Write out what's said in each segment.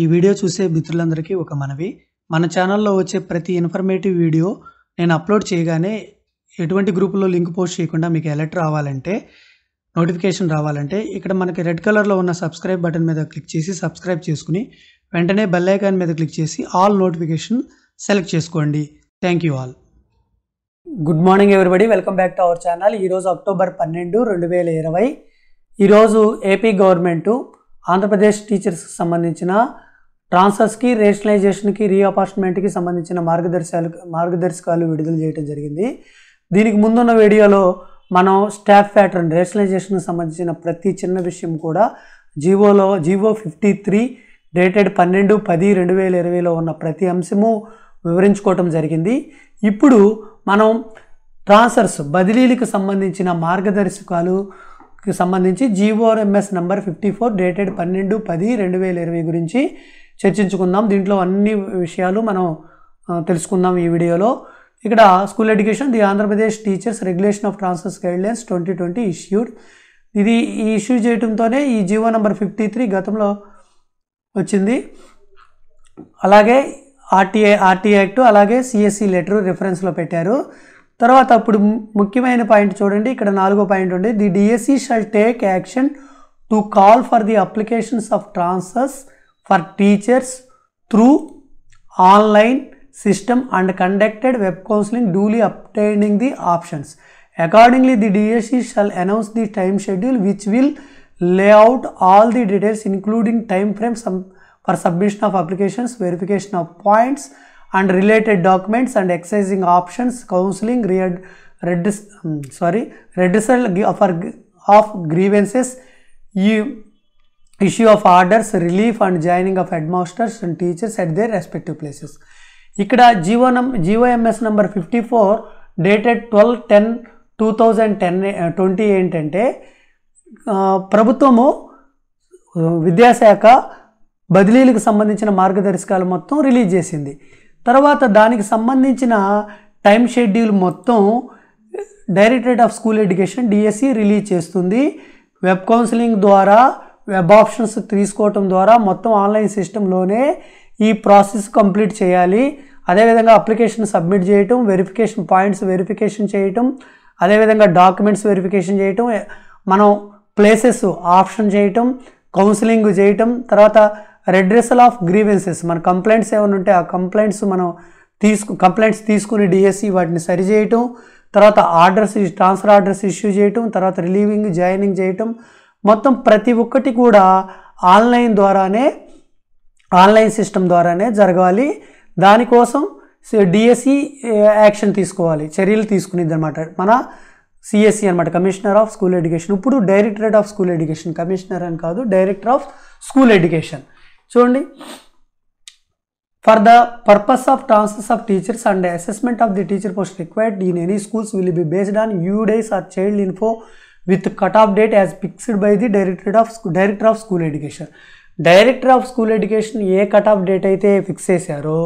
ఈ వీడియో చూసే మిత్రులందరికీ ఒక మనవి మన ఛానల్లో వచ్చే ప్రతి ఇన్ఫర్మేటివ్ వీడియో నేను అప్లోడ్ చేయగానే ఎటువంటి గ్రూపులో లింక్ పోస్ట్ చేయకుండా మీకు ఎలర్ట్ రావాలంటే నోటిఫికేషన్ రావాలంటే ఇక్కడ మనకి రెడ్ కలర్లో ఉన్న సబ్స్క్రైబ్ బటన్ మీద క్లిక్ చేసి సబ్స్క్రైబ్ చేసుకుని వెంటనే బెల్ ఐకాన్ మీద క్లిక్ చేసి ఆల్ నోటిఫికేషన్ సెలెక్ట్ చేసుకోండి thank you all good morning everybody welcome back to our channel ఈరోజు అక్టోబర్ పన్నెండు రెండు వేల ఇరవై ఈరోజు ఏపీ గవర్నమెంటు ఆంధ్రప్రదేశ్ టీచర్స్కి సంబంధించిన ట్రాన్సర్స్కి రేషనలైజేషన్కి రీఅపార్ట్మెంట్కి సంబంధించిన మార్గదర్శకాలు మార్గదర్శకాలు విడుదల చేయడం జరిగింది దీనికి ముందున్న వీడియోలో మనం స్టాఫ్ ప్యాటర్న్ రేషనలైజేషన్కి సంబంధించిన ప్రతి చిన్న విషయం కూడా జివోలో జివో ఫిఫ్టీ త్రీ డేటెడ్ పన్నెండు పది రెండు వేల ఇరవైలో ఉన్న ప్రతి అంశము వివరించుకోవటం జరిగింది ఇప్పుడు మనం ట్రాన్స్ఫర్స్ బదిలీలకు సంబంధించిన మార్గదర్శకాలు సంబంధించి GO RMS number fifty four dated పన్నెండు పది రెండు వేల ఇరవై గురించి చర్చించుకుందాం దీంట్లో అన్ని విషయాలు మనం తెలుసుకుందాం ఈ వీడియోలో ఇక్కడ school education the Andhra Pradesh teachers regulation of transfers guidelines twenty twenty issued ఇది ఈ ఇష్యూ చేయడంతోనే ఈ జీవో నెంబర్ ఫిఫ్టీ త్రీ గతంలో వచ్చింది అలాగే ఆర్టీఐ ఆర్టీ యాక్ట్ అలాగే సిఎస్సి లెటర్ రిఫరెన్స్లో పెట్టారు తర్వాత అప్పుడు ముఖ్యమైన పాయింట్ చూడండి ఇక్కడ నాలుగో పాయింట్ ఉంది the DSC shall take action to call for the applications of transfers for teachers through online system and conducted web counseling duly obtaining the options. Accordingly, the DSC shall announce the time schedule which will lay out all the details including time frame for submission of applications, verification of points and related documents and exercising options, counseling, red, um, sorry, redressal of, of grievances, you issue of orders relief and joining of head masters and teachers at their respective places ఇక్కడ GO నం GO MS number fifty four dated twelve ten two thousand ten twenty ఏంటంటే ప్రభుత్వము విద్యాశాఖ బదిలీలకు సంబంధించిన మార్గదర్శకాలు మొత్తం release చేసింది తర్వాత దానికి సంబంధించిన టైం షెడ్యూల్ మొత్తం directorate of school education DSC e, release చేస్తుంది వెబ్ కౌన్సిలింగ్ ద్వారా వెబ్ ఆప్షన్స్ తీసుకోవటం ద్వారా మొత్తం ఆన్లైన్ సిస్టంలోనే ఈ ప్రాసెస్ కంప్లీట్ చేయాలి అదేవిధంగా అప్లికేషన్ సబ్మిట్ చేయటం వెరిఫికేషన్ పాయింట్స్ వెరిఫికేషన్ చేయటం అదేవిధంగా డాక్యుమెంట్స్ వెరిఫికేషన్ చేయటం మనం ప్లేసెస్ ఆప్షన్ చేయటం కౌన్సిలింగ్ చేయటం తర్వాత రెడ్రెసల్ ఆఫ్ గ్రీవెన్సెస్ మన కంప్లైంట్స్ ఏమైనా ఉంటే ఆ కంప్లైంట్స్ మనం తీసుకు కంప్లైంట్స్ తీసుకుని డిఎస్సి వాటిని సరిచేయటం తర్వాత ఆర్డర్స్ ట్రాన్స్ఫర్ ఆర్డర్స్ ఇష్యూ చేయటం తర్వాత రిలీవింగ్ జాయినింగ్ చేయటం మొత్తం ప్రతి ఒక్కటి కూడా ఆన్లైన్ ద్వారానే ఆన్లైన్ సిస్టమ్ ద్వారానే జరగాలి దానికోసం డిఎస్సి యాక్షన్ తీసుకోవాలి చర్యలు తీసుకునేది అనమాట మన సిఎస్సి అనమాట కమిషనర్ ఆఫ్ స్కూల్ ఎడ్యుకేషన్ ఇప్పుడు directorate of school education commissioner అని కాదు డైరెక్టర్ ఆఫ్ స్కూల్ ఎడ్యుకేషన్ చూడండి for the purpose of transfers of teachers and assessment of the teacher post required in any schools will be based on UDISE or child info with cut off date as fixed by the director of director of school education director of school education ఏ cut off date అయితే fix చేశారో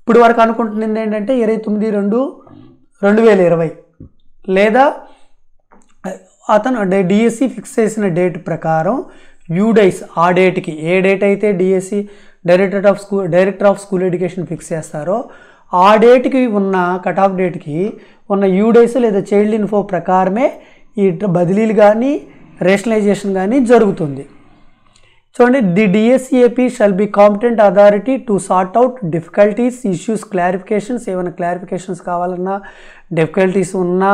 ఇప్పుడు వరకు అనుకుంటుంది ఏంటంటే ఇరవై తొమ్మిది రెండు రెండు వేల ఇరవై లేదా అతను డిఎస్సి ఫిక్స్ e చేసిన డేట్ ప్రకారం యూడైస్ ఆ డేట్కి ఏ డేట్ అయితే DSC director of school director of school education fix చేస్తారో ఆ డేట్కి ఉన్న కట్ ఆఫ్ డేట్కి ఉన్న యూడైస్ లేదా చైల్డ్ ఇన్ఫో ప్రకారమే ఈ బదిలీలు కానీ రేషనలైజేషన్ కానీ జరుగుతుంది చూడండి the DSC AP shall be competent authority to sort out difficulties issues clarifications ఏమైనా క్లారిఫికేషన్స్ కావాలన్నా డిఫికల్టీస్ ఉన్నా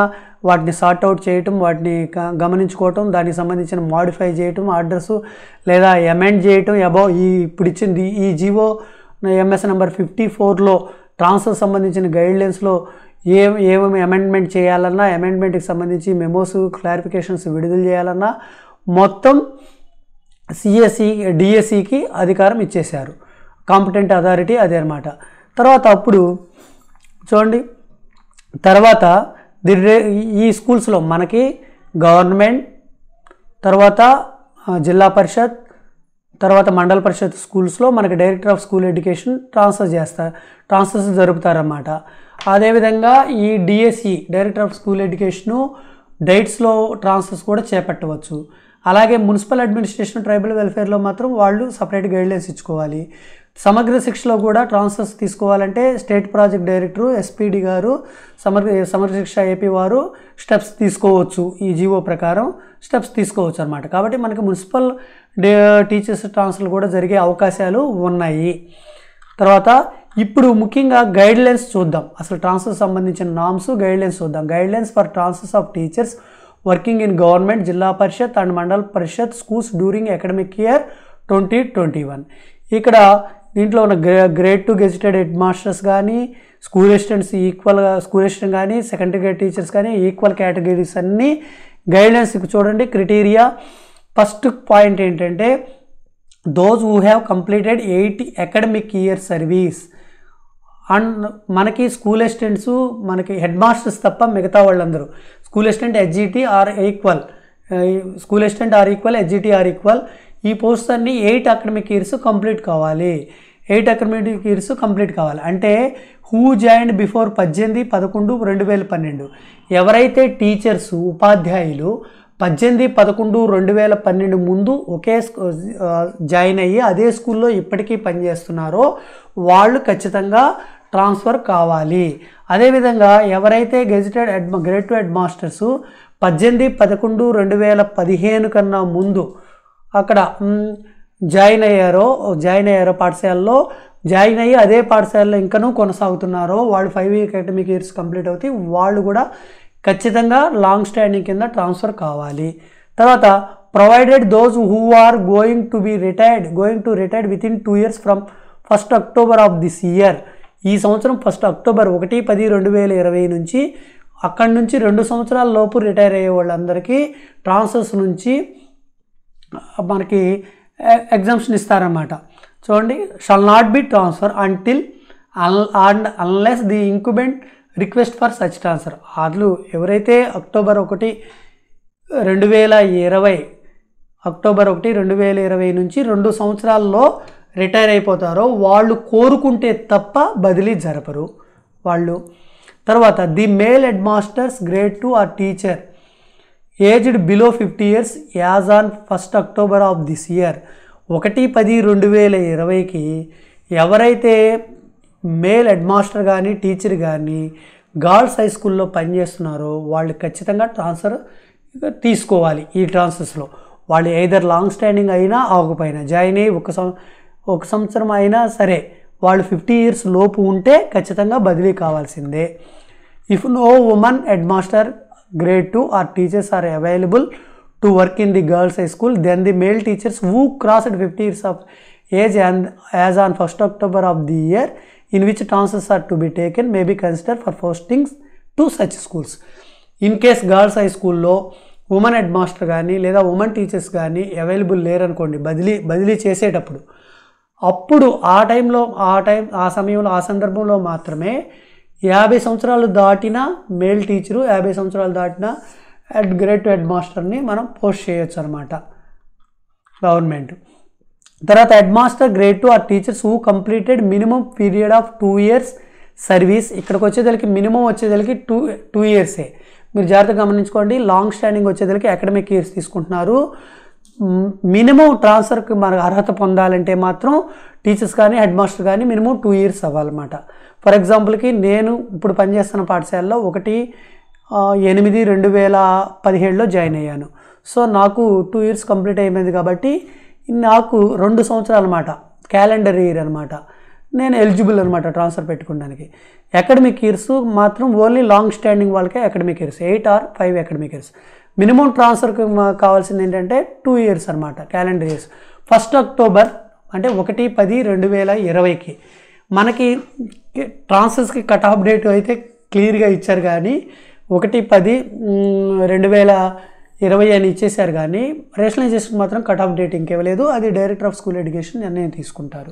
వాటిని సార్ట్ అవుట్ చేయటం వాటిని గమనించుకోవటం దానికి సంబంధించిన మాడిఫై చేయటం ఆర్డర్స్ లేదా అమెండ్ చేయటం అబౌవ్ ఈ ఇప్పుడు ఇచ్చింది ఈ జీవో ఎంఎస్ నెంబర్ ఫిఫ్టీ ఫోర్లో ట్రాన్స్ఫర్ సంబంధించిన గైడ్లైన్స్లో ఏ ఏమేమి అమెండ్మెంట్ చేయాలన్నా అమెండ్మెంట్కి సంబంధించి మెమోస్ క్లారిఫికేషన్స్ విడుదల చేయాలన్నా మొత్తం సిఎస్ఈ డిఎస్సికి e, e అధికారం ఇచ్చేశారు కాంపిటెంట్ అథారిటీ అదే అనమాట తర్వాత అప్పుడు చూడండి తర్వాత ఈ స్కూల్స్లో మనకి గవర్నమెంట్ తర్వాత జిల్లా పరిషత్ తర్వాత మండల పరిషత్ స్కూల్స్లో మనకి director of school education transfer చేస్తారు ట్రాన్స్ఫర్స్ జరుపుతారన్నమాట అదేవిధంగా ఈ DSE director of school education డైట్స్లో ట్రాన్స్ఫర్స్ కూడా చేపట్టవచ్చు అలాగే మున్సిపల్ అడ్మినిస్ట్రేషన్ ట్రైబల్ వెల్ఫేర్లో మాత్రం వాళ్ళు సపరేట్ గైడ్లైన్స్ ఇచ్చుకోవాలి సమగ్ర శిక్షలో కూడా ట్రాన్స్ఫర్స్ తీసుకోవాలంటే స్టేట్ ప్రాజెక్ట్ డైరెక్టరు ఎస్పీడి గారు సమగ్ర సమగ్ర శిక్ష ఏపీ వారు స్టెప్స్ తీసుకోవచ్చు ఈ జీవో ప్రకారం స్టెప్స్ తీసుకోవచ్చు అనమాట కాబట్టి మనకి మున్సిపల్ టీచర్స్ ట్రాన్స్ఫర్ కూడా జరిగే అవకాశాలు ఉన్నాయి తర్వాత ఇప్పుడు ముఖ్యంగా గైడ్ లైన్స్ చూద్దాం అసలు ట్రాన్స్ఫర్ సంబంధించిన నామ్స్ గైడ్ లైన్స్ చూద్దాం guidelines for transfers of teachers working in government Zilla Parishad and Mandal Parishad schools during academic year twenty twenty one ఇక్కడ దీంట్లో ఉన్న గ్రే grade two gazetted head masters కానీ స్కూల్ అసిస్టెంట్స్ ఈక్వల్గా స్కూల్ అసిస్టెంట్ కానీ సెకండరీ గ్రేడ్ టీచర్స్ కానీ equal categories అన్నీ guidelines చూడండి క్రిటీరియా ఫస్ట్ పాయింట్ ఏంటంటే those who have completed eight academic year service and మనకి స్కూల్ అసిస్టెంట్స్ మనకి హెడ్ మాస్టర్స్ తప్ప మిగతా వాళ్ళందరూ school assistant HGT or equal school assistant or equal HGT or equal ఈ post అన్ని ఎయిట్ అకాడమిక్ ఇయర్స్ కంప్లీట్ కావాలి eight academic years complete కావాలి అంటే హూ జాయిన్ బిఫోర్ పద్దెనిమిది పదకొండు రెండు వేల పన్నెండు ఎవరైతే టీచర్స్ ఉపాధ్యాయులు పద్దెనిమిది పదకొండు రెండు వేల పన్నెండు ముందు ఒకే జాయిన్ అయ్యి అదే స్కూల్లో ఇప్పటికీ పనిచేస్తున్నారో వాళ్ళు ఖచ్చితంగా ట్రాన్స్ఫర్ కావాలి అదేవిధంగా ఎవరైతే gazetted head grade head masters పద్దెనిమిది పదకొండు రెండు వేల పదిహేను కన్నా ముందు అక్కడ జాయిన్ అయ్యారో జాయిన్ అయ్యారో పాఠశాలలో జాయిన్ అయ్యి అదే పాఠశాలలో ఇంకనూ కొనసాగుతున్నారో వాళ్ళు ఫైవ్ అకాడమిక్ ఇయర్స్ కంప్లీట్ అవుతాయి వాళ్ళు కూడా ఖచ్చితంగా లాంగ్ స్టాండింగ్ కింద ట్రాన్స్ఫర్ కావాలి తర్వాత provided those who are going to be retired going to retired within two years from first October of this year ఈ సంవత్సరం ఫస్ట్ అక్టోబర్ ఒకటి పది రెండు వేల ఇరవై నుంచి అక్కడి నుంచి రెండు సంవత్సరాల లోపు రిటైర్ అయ్యే వాళ్ళందరికీ ట్రాన్స్ఫర్స్ నుంచి మనకి ఎగ్జామ్షన్ ఇస్తారన్నమాట చూడండి shall not be transfer until un and unless the incumbent request for such transfer వాళ్ళు ఎవరైతే అక్టోబర్ ఒకటి రెండు వేల ఇరవై అక్టోబర్ ఒకటి రెండు వేల ఇరవై నుంచి రెండు సంవత్సరాల్లో రిటైర్ అయిపోతారో వాళ్ళు కోరుకుంటే తప్ప బదిలీ జరపరు వాళ్ళు తర్వాత the male head masters grade two or teacher aged below fifty years as on first October of this year ఒకటి పది రెండు వేల ఇరవైకి ఎవరైతే మేల్ హెడ్ మాస్టర్ కానీ టీచర్ కానీ గర్ల్స్ హై స్కూల్లో పనిచేస్తున్నారో వాళ్ళు ఖచ్చితంగా ట్రాన్స్ఫర్ తీసుకోవాలి ఈ ట్రాన్స్ఫర్స్లో వాళ్ళు ఏదర్ లాంగ్ స్టాండింగ్ అయినా ఆగకపోయినా జాయిన్ అయ్యి ఒక సం ఒక సంవత్సరం అయినా సరే వాళ్ళు ఫిఫ్టీ ఇయర్స్ లోపు ఉంటే ఖచ్చితంగా బదిలీ కావాల్సిందే if no women head master grade two or teachers are available to work in the girls high school then the male teachers who crossed fifty years of age and as on first October of the year in which chances are to be taken may be considered for postings to such schools in case girls high స్కూల్లో women head master కానీ లేదా women teachers కానీ available లేరనుకోండి బదిలీ బదిలీ చేసేటప్పుడు అప్పుడు ఆ టైంలో ఆ టైం ఆ సమయంలో ఆ సందర్భంలో మాత్రమే యాభై సంవత్సరాలు దాటిన మేల్ టీచరు యాభై సంవత్సరాలు దాటిన హెడ్ గ్రేట్ హెడ్ మాస్టర్ని మనం పోస్ట్ చేయొచ్చు అనమాట గవర్నమెంట్ తర్వాత head master grade two or teachers who completed minimum period of two years service ఇక్కడికి వచ్చేదానికి మినిమం వచ్చేదానికి టూ టూ ఇయర్సే మీరు జాగ్రత్తగా గమనించుకోండి లాంగ్ స్టాండింగ్ వచ్చేదానికి అకాడమిక్ ఇయర్స్ తీసుకుంటున్నారు మినిమం ట్రాన్స్ఫర్కి మనకు అర్హత పొందాలంటే మాత్రం టీచర్స్ కానీ హెడ్ మాస్టర్ కానీ మినిమం టూ ఇయర్స్ అవ్వాలన్నమాట ఫర్ ఎగ్జాంపుల్కి నేను ఇప్పుడు పనిచేస్తున్న పాఠశాలలో ఒకటి ఎనిమిది రెండు వేల పదిహేడులో జాయిన్ అయ్యాను సో నాకు టూ ఇయర్స్ కంప్లీట్ అయిపోయింది కాబట్టి నాకు రెండు సంవత్సరాలు అనమాట క్యాలెండర్ ఇయర్ అనమాట నేను ఎలిజిబుల్ అనమాట ట్రాన్స్ఫర్ పెట్టుకోవడానికి అకాడమిక్ ఇయర్స్ మాత్రం ఓన్లీ లాంగ్ స్టాండింగ్ వాళ్ళకే academic years eight or five academic years minimum ట్రాన్స్ఫర్కి కావాల్సింది ఏంటంటే టూ ఇయర్స్ అనమాట క్యాలెండర్ ఇయర్స్ ఫస్ట్ అక్టోబర్ అంటే ఒకటి పది రెండు వేల ఇరవైకి మనకి ట్రాన్స్ఫర్స్కి కట్ ఆఫ్ డేట్ అయితే క్లియర్గా ఇచ్చారు కానీ ఒకటి పది రెండు వేల ఇరవై అని ఇచ్చేశారు కానీ రేషనలైజేషన్ మాత్రం కట్ ఆఫ్ డేట్ ఇంకేవలేదు అది డైరెక్టర్ ఆఫ్ స్కూల్ ఎడ్యుకేషన్ నిర్ణయం తీసుకుంటారు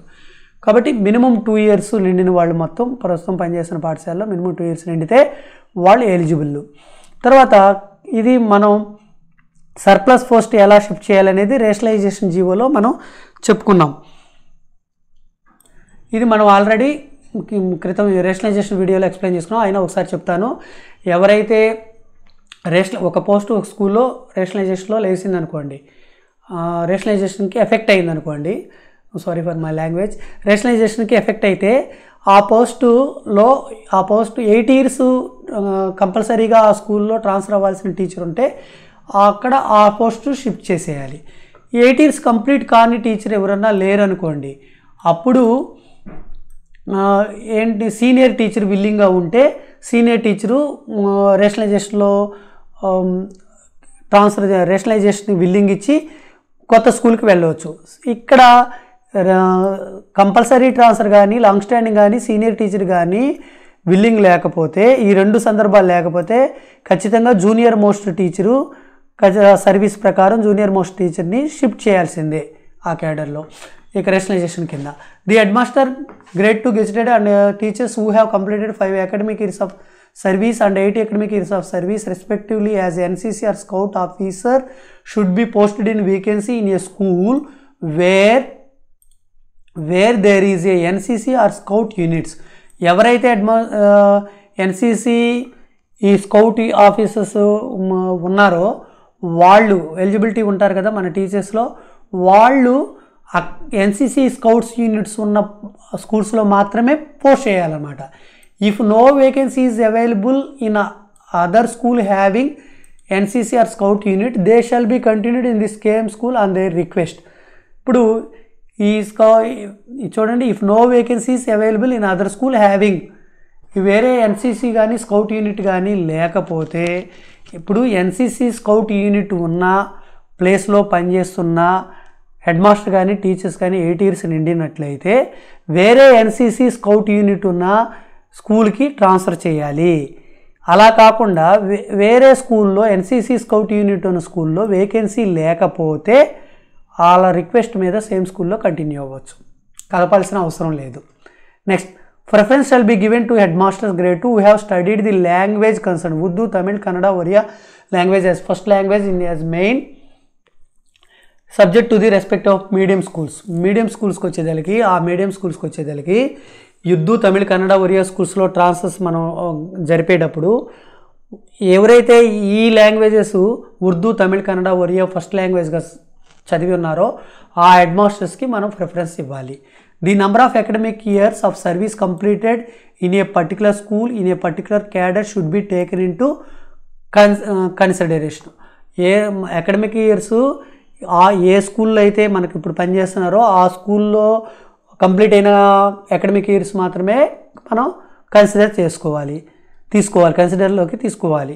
కాబట్టి మినిమం టూ ఇయర్స్ నిండిన వాళ్ళు మొత్తం ప్రస్తుతం పనిచేసిన పాఠశాలలో మినిమం టూ ఇయర్స్ నిండితే వాళ్ళు ఎలిజిబుల్ తర్వాత ఇది మనం సర్ప్లస్ పోస్ట్ ఎలా షిఫ్ట్ చేయాలనేది రేషనలైజేషన్ జీవోలో మనం చెప్పుకున్నాం ఇది మనం ఆల్రెడీ క్రితం రేషనలైజేషన్ వీడియోలో ఎక్స్ప్లెయిన్ చేసుకున్నాం అయినా ఒకసారి చెప్తాను ఎవరైతే రేషన్ ఒక పోస్ట్ ఒక స్కూల్లో రేషనలైజేషన్లో లేచింది అనుకోండి రేషనలైజేషన్కి ఎఫెక్ట్ అయింది అనుకోండి సారీ ఫర్ మై లాంగ్వేజ్ రేషనలైజేషన్కి ఎఫెక్ట్ అయితే ఆ పోస్టులో ఆ పోస్ట్ ఎయిట్ ఇయర్స్ కంపల్సరీగా ఆ స్కూల్లో ట్రాన్స్ఫర్ అవ్వాల్సిన టీచర్ ఉంటే అక్కడ ఆ పోస్ట్ షిఫ్ట్ చేసేయాలి ఎయిట్ ఇయర్స్ కంప్లీట్ కాని టీచర్ ఎవరన్నా లేరనుకోండి అప్పుడు ఏంటి సీనియర్ టీచర్ విల్లింగ్గా ఉంటే సీనియర్ టీచరు రేషనలైజేషన్లో ట్రాన్స్ఫర్ రేషనలైజేషన్ బిల్డింగ్ ఇచ్చి కొత్త స్కూల్కి వెళ్ళవచ్చు ఇక్కడ కంపల్సరీ ట్రాన్స్ఫర్ కానీ లాంగ్ స్టాండింగ్ కానీ సీనియర్ టీచర్ కానీ విల్లింగ్ లేకపోతే ఈ రెండు సందర్భాలు లేకపోతే ఖచ్చితంగా జూనియర్ మోస్ట్ టీచరు సర్వీస్ ప్రకారం జూనియర్ మోస్ట్ టీచర్ని షిఫ్ట్ చేయాల్సిందే ఆ క్యాడర్లో ఇక రేషనలైజేషన్ కింద the head master grade two gazetted and teachers who have completed five academic years of service and eight academic years of service respectively as NCC or scout officer should be posted in vacancy in a school where where there is a NCC or scout units ఎవరైతే అడ్మా NCC ఈ scout officers ఉన్నారో వాళ్ళు eligibility ఉంటారు కదా మన టీచర్స్లో వాళ్ళు NCC scouts units ఉన్న స్కూల్స్లో మాత్రమే పోస్ట్ చేయాలన్నమాట if no vacancy is available in other school having NCC or scout unit they shall be continued in this KM school on their request ఇప్పుడు ఈ స్కౌ చూడండి if no vacancies available in other school having వేరే NCC కానీ scout unit కానీ లేకపోతే ఇప్పుడు NCC scout unit ఉన్న ప్లేస్లో పనిచేస్తున్న హెడ్ మాస్టర్ కానీ టీచర్స్ కానీ ఎయిట్ ఇయర్స్ నిండినట్లయితే వేరే ఎన్సీసీ స్కౌట్ యూనిట్ ఉన్న స్కూల్కి ట్రాన్స్ఫర్ చేయాలి అలా కాకుండా వేరే స్కూల్లో ఎన్సీసీ స్కౌట్ యూనిట్ ఉన్న స్కూల్లో వేకెన్సీ లేకపోతే వాళ్ళ రిక్వెస్ట్ మీద సేమ్ స్కూల్లో కంటిన్యూ అవ్వచ్చు కలపాల్సిన అవసరం లేదు next preference shall be given to head masters grade two have studied the language concern Urdu Tamil Kannada Oriya language as first language in as main subject to the respect of medium schools medium స్కూల్స్కి వచ్చేదానికి ఆ medium స్కూల్స్కి వచ్చేదానికి యుద్ధు తమిళ కన్నడ ఒరియా స్కూల్స్లో ట్రాన్స్లర్స్ మనం జరిపేటప్పుడు ఎవరైతే ఈ లాంగ్వేజెస్ ఉర్దూ తమిళ కన్నడ ఒరియా ఫస్ట్ లాంగ్వేజ్గా చదివి ఉన్నారో ఆ హెడ్ మాస్టర్స్కి మనం ప్రిఫరెన్స్ ఇవ్వాలి the number of academic years of service completed in a particular school in a particular cadre should be taken into con consideration ఏ అకాడమిక్ ఇయర్స్ ఆ ఏ స్కూల్లో అయితే మనకి ఇప్పుడు పనిచేస్తున్నారో ఆ స్కూల్లో కంప్లీట్ అయిన అకాడమిక్ ఇయర్స్ మాత్రమే మనం కన్సిడర్ చేసుకోవాలి తీసుకోవాలి కన్సిడర్లోకి తీసుకోవాలి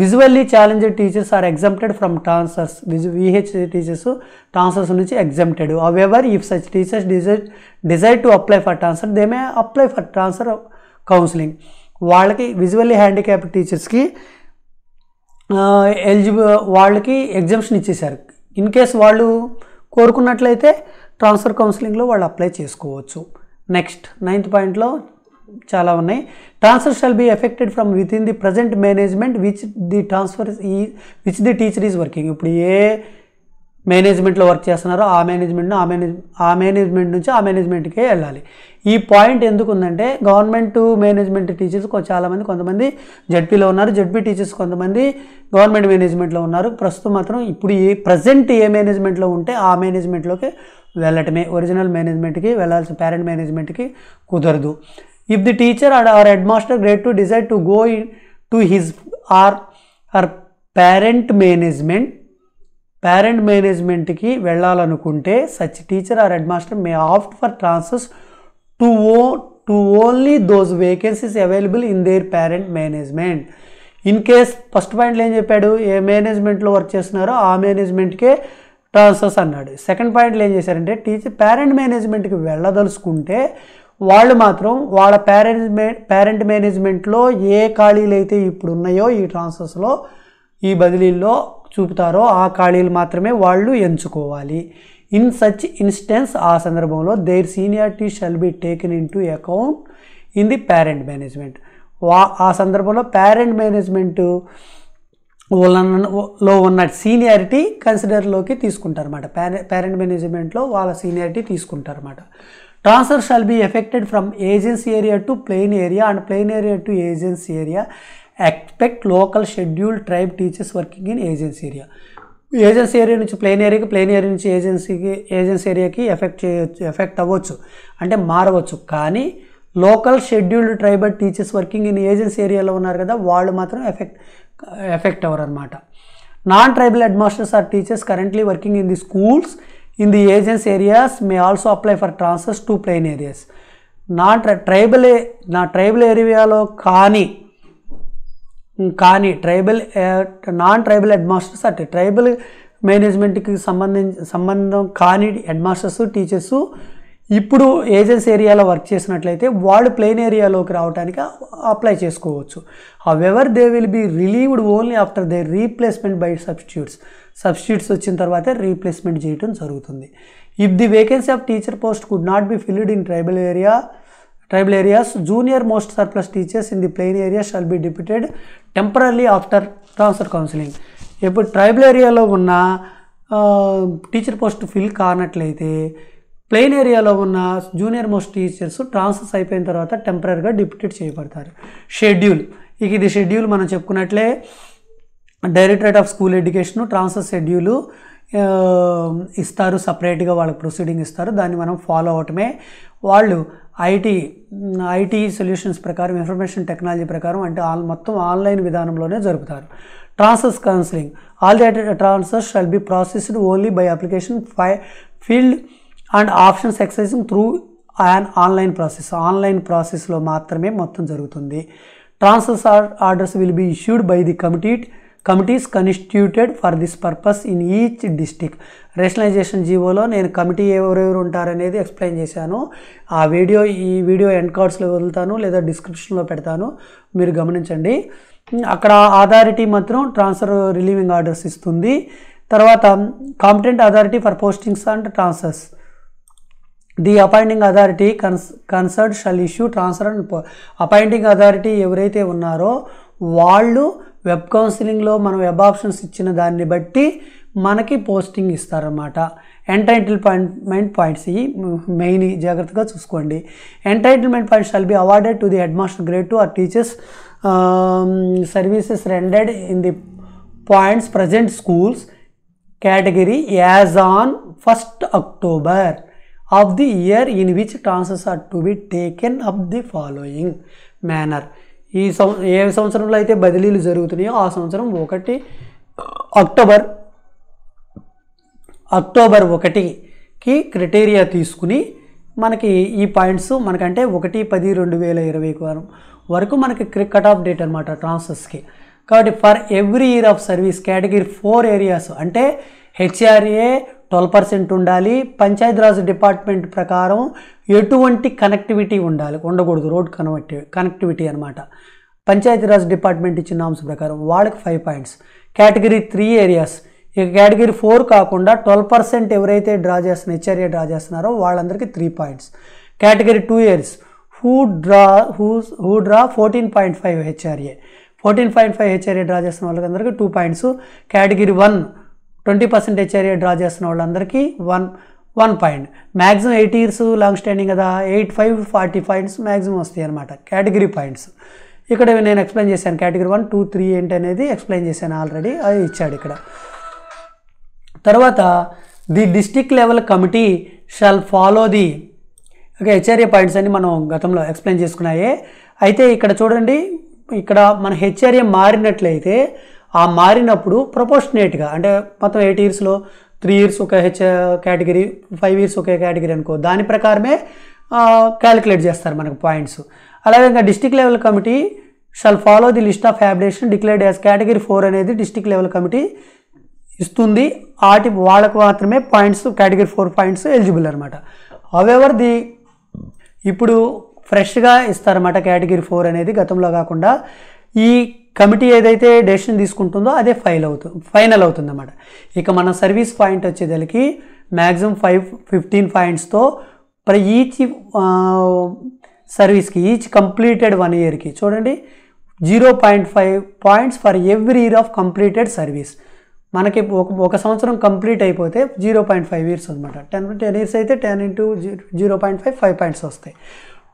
visually challenged teachers are exempted from transfers విజు విహెచ్ టీచర్స్ ట్రాన్స్ఫర్స్ నుంచి exempted however if such teachers desire desire to apply for transfer they may apply for transfer counselling వాళ్ళకి విజువల్లీ హ్యాండిక్యాప్ టీచర్స్కి ఎలిజిబుల్ వాళ్ళకి exemption ఇచ్చేశారు in case వాళ్ళు కోరుకున్నట్లయితే transfer కౌన్సిలింగ్లో వాళ్ళు అప్లై చేసుకోవచ్చు నెక్స్ట్ నైన్త్ పాయింట్లో చాలా ఉన్నాయి transfer shall be effected from within the present management which the transfer ఈ which the teacher is working ఇప్పుడు ఏ మేనేజ్మెంట్లో వర్క్ చేస్తున్నారో ఆ మేనేజ్మెంట్ను ఆ మేనేజ్ ఆ మేనేజ్మెంట్ నుంచి ఆ మేనేజ్మెంట్కే వెళ్ళాలి ఈ పాయింట్ ఎందుకు ఉందంటే గవర్నమెంట్ మేనేజ్మెంట్ టీచర్స్ చాలామంది కొంతమంది జడ్పీలో ఉన్నారు జడ్పీ టీచర్స్ కొంతమంది గవర్నమెంట్ మేనేజ్మెంట్లో ఉన్నారు ప్రస్తుతం మాత్రం ఇప్పుడు ఏ ప్రజెంట్ ఏ మేనేజ్మెంట్లో ఉంటే ఆ మేనేజ్మెంట్లోకి వెళ్ళటమే ఒరిజినల్ మేనేజ్మెంట్కి వెళ్ళాల్సిన పేరెంట్ మేనేజ్మెంట్కి కుదరదు if the teacher and our head master grade to decide to go to his or or parent management parent మేనేజ్మెంట్కి వెళ్ళాలనుకుంటే such teacher or head master may opt for transfers to o to only those vacancies available in their parent management in case first పాయింట్లో ఏం చెప్పాడు ఏ మేనేజ్మెంట్లో work చేస్తున్నారో ఆ మేనేజ్మెంట్కే transfers అన్నాడు second పాయింట్లో ఏం చేశారంటే టీచర్ పేరెంట్ మేనేజ్మెంట్కి వెళ్ళదలుచుకుంటే వాళ్ళు మాత్రం వాళ్ళ పేరెంట్ పేరెంట్ మేనేజ్మెంట్లో ఏ ఖాళీలు అయితే ఇప్పుడు ఉన్నాయో ఈ ట్రాన్స్ఫర్స్లో ఈ బదిలీల్లో చూపుతారో ఆ ఖాళీలు మాత్రమే వాళ్ళు ఎంచుకోవాలి ఇన్ సచ్ ఇన్స్టెన్స్ ఆ సందర్భంలో their seniority shall be taken into account in the parent management వా ఆ సందర్భంలో పేరెంట్ మేనేజ్మెంటు వాళ్ళలో ఉన్న సీనియారిటీ కన్సిడర్లోకి తీసుకుంటారన్నమాట పేరెంట్ మేనేజ్మెంట్లో వాళ్ళ సీనియారిటీ తీసుకుంటారు అన్నమాట transfer shall be effected from agency area to plain area and plain area to agency area expect local schedule tribe teachers working in agency area agency area నుంచి plain ఏరియాకి plain area నుంచి ఏజెన్సీకి agency ఏరియాకి effect చేయవచ్చు effect అవ్వచ్చు అంటే మారవచ్చు కానీ local scheduled tribal teachers working in agency ఏరియాలో ఉన్నారు కదా వాళ్ళు మాత్రం ఎఫెక్ట్ ఎఫెక్ట్ అనమాట non tribal head masters or teachers currently working in the schools in the agency areas may also apply for transfers to plain areas non tri tribal non tribal ఏరియాలో కానీ కానీ tribal non tribal head masters tribal మేనేజ్మెంట్కి సంబంధించి సంబంధం కానీ head masters teachers ఇప్పుడు agency ఏరియాలో work చేసినట్లయితే వాళ్ళు ప్లెయిన్ ఏరియాలోకి రావడానికి అప్లై చేసుకోవచ్చు however they will be relieved only after the replacement by substitutes substitutes వచ్చిన తర్వాతే రీప్లేస్మెంట్ చేయటం జరుగుతుంది if the vacancy of teacher post could not be filled in tribal area tribal areas junior most surplus teachers in the plain area shall be deputed temporary after transfer counselling ఇప్పుడు tribal ఏరియాలో ఉన్న teacher post fill కానట్లయితే plain ఏరియాలో ఉన్న junior most teachers transfers అయిపోయిన తర్వాత టెంపరీగా డిప్యూటేట్ చేయబడతారు షెడ్యూల్ ఇక ఇది షెడ్యూల్ మనం చెప్పుకున్నట్లే directorate of school education transfer schedule ఇస్తారు సపరేట్గా వాళ్ళకి ప్రొసీడింగ్ ఇస్తారు దాన్ని మనం ఫాలో అవటమే వాళ్ళు ఐటీ ఐటీ సొల్యూషన్స్ ప్రకారం ఇన్ఫర్మేషన్ టెక్నాలజీ ప్రకారం అంటే ఆల్ మొత్తం ఆన్లైన్ విధానంలోనే జరుపుతారు transfers counselling all the transfers shall be processed only by application ఫై filed and options exercising through and online process online ప్రాసెస్లో మాత్రమే మొత్తం జరుగుతుంది transfers orders will be issued by the committee committees constituted for this purpose in each district rationalisation జీవోలో నేను committee ఎవరెవరు ఉంటారనేది explain చేశాను ఆ వీడియో ఈ వీడియో ఎండ్ కార్డ్స్లో వదులుతాను లేదా డిస్క్రిప్షన్లో పెడతాను మీరు గమనించండి అక్కడ అథారిటీ మాత్రం ట్రాన్స్ఫర్ రిలీవింగ్ ఆర్డర్స్ ఇస్తుంది తర్వాత competent authority for postings and transfers the appointing authority కన్స్ concerned shall issue transfer and appointing authority ఎవరైతే ఉన్నారో వాళ్ళు వెబ్ కౌన్సిలింగ్లో మనం వెబ్ ఆప్షన్స్ ఇచ్చిన దాన్ని బట్టి మనకి పోస్టింగ్ ఇస్తారన్నమాట ఎంటైటిల్మెంట్ పాయింట్స్ ఈ మెయిన్ జాగ్రత్తగా చూసుకోండి entitlement points shall be awarded to the head master grade two or teachers services rendered in the points present schools category as on first October of the year in which trances are to be taken up the following manner ఈ సం ఏ సంవత్సరంలో అయితే బదిలీలు జరుగుతున్నాయో ఆ సంవత్సరం ఒకటి October October ఒకటికి క్రిటేరియా తీసుకుని మనకి ఈ పాయింట్స్ మనకంటే ఒకటి పది రెండు వేల ఇరవై వరకు మనకి కట్ ఆఫ్ డేట్ అనమాట ట్రాన్సెస్కి కాబట్టి for every year of service category four areas అంటే హెచ్ఆర్ఏ ట్వెల్వ్ పర్సెంట్ ఉండాలి పంచాయతీరాజ్ డిపార్ట్మెంట్ ప్రకారం ఎటువంటి కనెక్టివిటీ ఉండాలి ఉండకూడదు రోడ్ కనెక్టి కనెక్టివిటీ అనమాట పంచాయతీరాజ్ డిపార్ట్మెంట్ ఇచ్చిన నామ్స్ ప్రకారం వాళ్ళకి five points category three areas ఇక కేటగిరీ ఫోర్ కాకుండా ట్వెల్వ్ పర్సెంట్ ఎవరైతే డ్రా చేస్తున్న హెచ్ఆర్ఏ డ్రా చేస్తున్నారో వాళ్ళందరికీ three points category two years who draw who who draw fourteen point five HRA fourteen point five HRA draw చేస్తున్న వాళ్ళకందరికీ two points category one twenty percent HRA draw చేస్తున్న వాళ్ళందరికీ one one point maximum eight years long standing కదా eight five forty points maximum వస్తాయి అనమాట category points ఇక్కడ నేను explain చేశాను కేటగిరీ వన్ టూ త్రీ ఏంటి అనేది ఎక్స్ప్లెయిన్ చేశాను ఆల్రెడీ అది ఇచ్చాడు ఇక్కడ తర్వాత the district level committee shall follow the okay HRA points అని మనం గతంలో ఎక్స్ప్లెయిన్ చేసుకున్నాయే అయితే ఇక్కడ చూడండి ఇక్కడ మన హెచ్ఆర్ఏ మారినట్లయితే ఆ మారినప్పుడు ప్రపోర్షనేట్గా అంటే మొత్తం ఎయిట్ ఇయర్స్లో త్రీ ఇయర్స్ ఒక హెచ్ కేటగిరీ ఫైవ్ ఇయర్స్ ఒకే కేటగిరీ అనుకో దాని ప్రకారమే క్యాలిక్యులేట్ చేస్తారు మనకు పాయింట్స్ అలాగే ఇంకా district level committee shall follow the list of fabrication declared as category four అనేది డిస్టిక్ లెవెల్ కమిటీ ఇస్తుంది వాటి వాళ్ళకు మాత్రమే points category four points eligible అనమాట అవెవర్ ది ఇప్పుడు ఫ్రెష్గా ఇస్తారన్నమాట కేటగిరీ ఫోర్ అనేది గతంలో కాకుండా ఈ కమిటీ ఏదైతే డెసిషన్ తీసుకుంటుందో అదే ఫైల్ అవుతుంది ఫైనల్ అవుతుంది అన్నమాట ఇక మన సర్వీస్ పాయింట్ వచ్చేదానికి మ్యాక్సిమం ఫైవ్ ఫిఫ్టీన్ పాయింట్స్తో ప్ర ఈచ్ సర్వీస్కి ఈచ్ కంప్లీటెడ్ వన్ ఇయర్కి చూడండి zero point five points for every year of completed service మనకి ఒక ఒక సంవత్సరం కంప్లీట్ అయిపోతే జీరో పాయింట్ ఫైవ్ ఇయర్స్ అనమాట టెన్ టెన్ ఇయర్స్ అయితే ten into zero point five five points వస్తాయి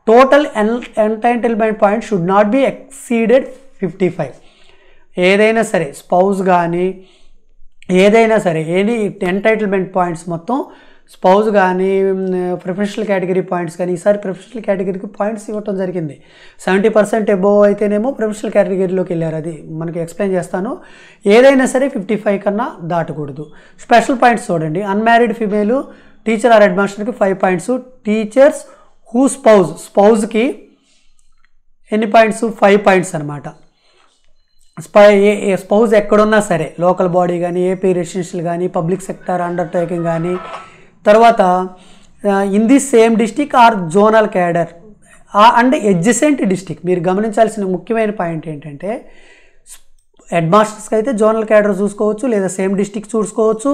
టోటల్ ఎన్ entitlement point should not be exceeded fifty five ఏదైనా సరే స్పౌజ్ కానీ ఏదైనా సరే ఎనీ ఎంటైటిల్మెంట్ పాయింట్స్ మొత్తం స్పౌజ్ కానీ ప్రొఫెషనల్ కేటగిరీ పాయింట్స్ కానీ ఈసారి ప్రొఫెషనల్ కేటగిరీకి పాయింట్స్ ఇవ్వటం జరిగింది సెవెంటీ పర్సెంట్ ఎబో అయితేనేమో ప్రొఫెషనల్ కేటగిరీలోకి వెళ్ళారు అది మనకి ఎక్స్ప్లెయిన్ చేస్తాను ఏదైనా సరే ఫిఫ్టీ ఫైవ్ కన్నా దాటకూడదు స్పెషల్ పాయింట్స్ చూడండి unmarried female teacher or head మాస్టర్కి five points teachers who spouse స్పౌజ్కి ఎన్ని పాయింట్స్ ఫైవ్ పాయింట్స్ అనమాట స్పై ఏ స్పౌజ్ ఎక్కడున్నా సరే లోకల్ బాడీ కానీ ఏపీ రెసిడెన్షియల్ కానీ పబ్లిక్ సెక్టార్ అండర్టేకింగ్ కానీ తర్వాత in the same district or zonal cadre and adjacent district మీరు గమనించాల్సిన ముఖ్యమైన పాయింట్ ఏంటంటే హెడ్ మాస్టర్స్కి అయితే జోనల్ క్యాడర్ చూసుకోవచ్చు లేదా సేమ్ డిస్టిక్ చూసుకోవచ్చు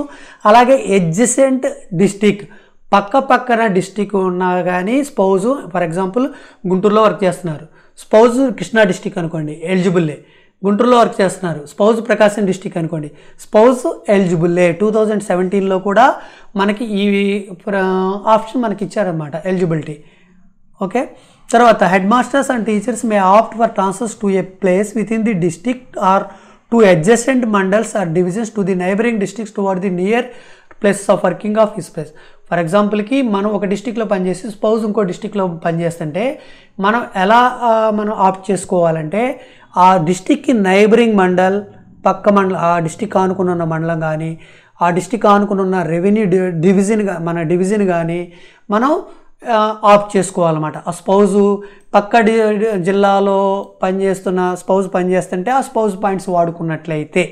అలాగే ఎడ్జసెంట్ డిస్టిక్ పక్క పక్కన డిస్టిక్ ఉన్నా కానీ స్పౌజు ఫర్ ఎగ్జాంపుల్ గుంటూరులో వర్క్ చేస్తున్నారు స్పౌజ్ కృష్ణా డిస్టిక్ అనుకోండి ఎలిజిబుల్లే గుంటూరులో వర్క్ చేస్తున్నారు స్పౌజ్ ప్రకాశం డిస్టిక్ అనుకోండి స్పౌజ్ ఎలిజిబుల్లే టూ థౌజండ్ సెవెంటీన్లో కూడా మనకి ఈ ఆప్షన్ మనకి ఇచ్చారనమాట ఎలిజిబిలిటీ ఓకే తర్వాత head masters and teachers may opt for transfers to a place within the district or to adjacent mandals or divisions to the neighbouring districts toward the near places of working of his place for ఎగ్జాంపుల్కి మనం ఒక డిస్టిక్లో పనిచేసి spouse ఇంకో డిస్టిక్లో పనిచేస్తుంటే మనం ఎలా మనం ఆప్ట్ చేసుకోవాలంటే ఆ డిస్టిక్కి నైబరింగ్ మండల్ పక్క మండల ఆ డిస్టిక్ ఆనుకుని ఉన్న మండలం కానీ ఆ డిస్టిక్ ఆనుకుని ఉన్న రెవెన్యూ డివిజన్ మన డివిజన్ కానీ మనం ఆఫ్ చేసుకోవాలన్నమాట ఆ స్పౌజు పక్క జిల్లాలో పనిచేస్తున్న స్పౌజ్ పనిచేస్తుంటే ఆ స్పౌజ్ పాయింట్స్ వాడుకున్నట్లయితే